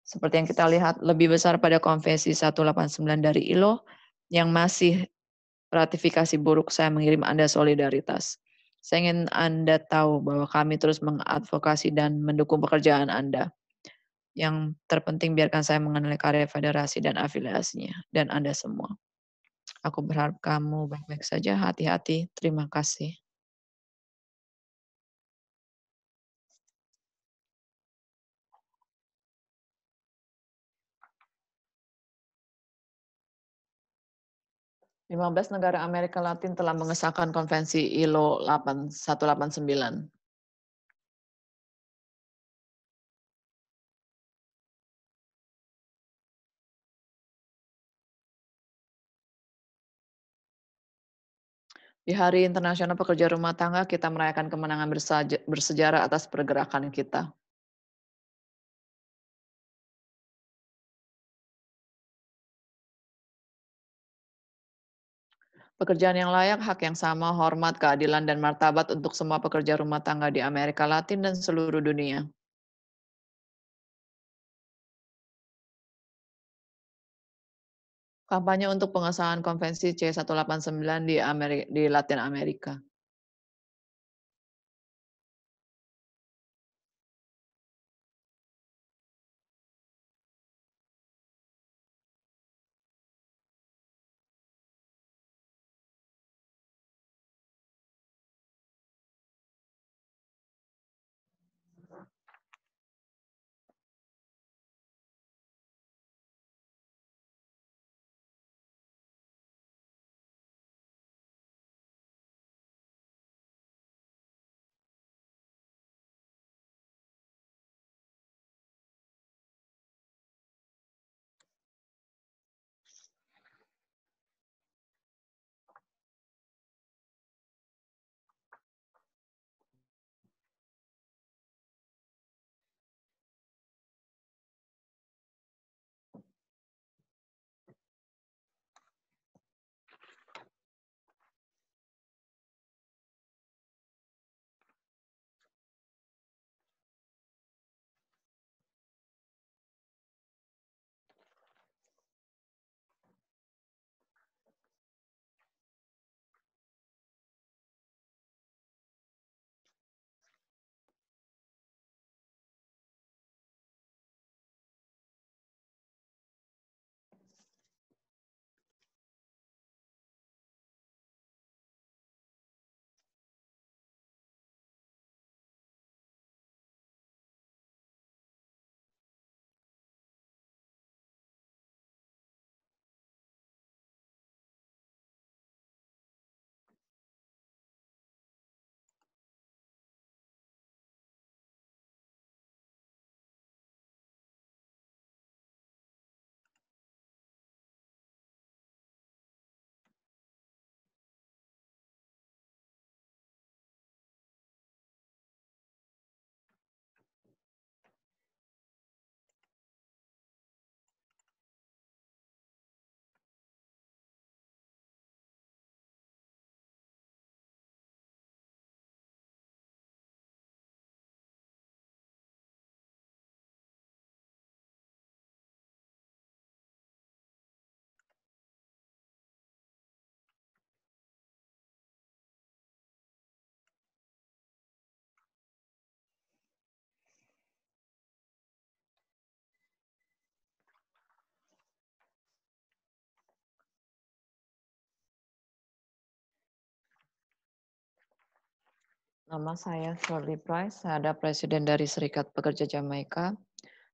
Seperti yang kita lihat, lebih besar pada konvensi 189 dari ILO yang masih ratifikasi buruk, saya mengirim Anda solidaritas. Saya ingin Anda tahu bahwa kami terus mengadvokasi dan mendukung pekerjaan Anda. Yang terpenting biarkan saya mengenali karya federasi dan afiliasinya dan Anda semua. Aku berharap kamu baik-baik saja, hati-hati. Terima kasih. Lima belas negara Amerika Latin telah mengesahkan konvensi ILO 189 Di Hari Internasional Pekerja Rumah Tangga, kita merayakan kemenangan bersejarah atas pergerakan kita. Pekerjaan yang layak, hak yang sama, hormat, keadilan, dan martabat untuk semua pekerja rumah tangga di Amerika Latin dan seluruh dunia. kampanye untuk pengesahan konvensi C189 di Ameri di Latin Amerika. Nama saya Shirley Price, saya Presiden dari Serikat Pekerja Jamaika,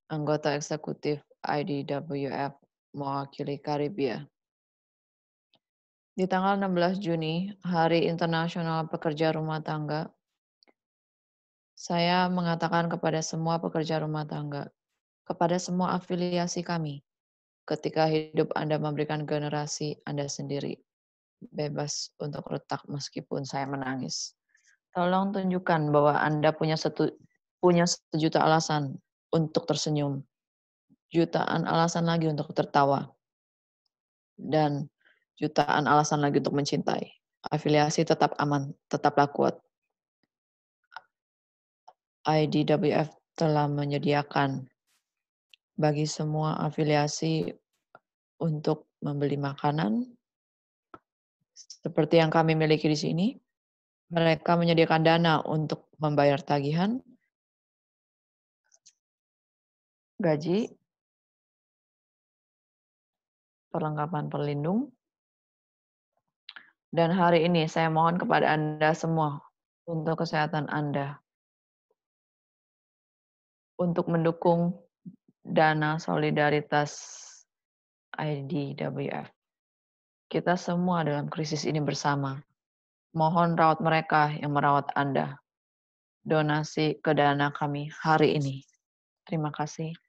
anggota eksekutif IDWF mewakili Karibia. Di tanggal 16 Juni, Hari Internasional Pekerja Rumah Tangga, saya mengatakan kepada semua pekerja rumah tangga, kepada semua afiliasi kami, ketika hidup Anda memberikan generasi Anda sendiri, bebas untuk retak meskipun saya menangis. Tolong tunjukkan bahwa Anda punya satu punya sejuta alasan untuk tersenyum. Jutaan alasan lagi untuk tertawa. Dan jutaan alasan lagi untuk mencintai. Afiliasi tetap aman, tetaplah kuat. IDWF telah menyediakan bagi semua afiliasi untuk membeli makanan seperti yang kami miliki di sini. Mereka menyediakan dana untuk membayar tagihan, gaji, perlengkapan perlindung, Dan hari ini saya mohon kepada Anda semua untuk kesehatan Anda. Untuk mendukung dana solidaritas IDWF. Kita semua dalam krisis ini bersama. Mohon rawat mereka yang merawat Anda. Donasi ke dana kami hari ini. Terima kasih.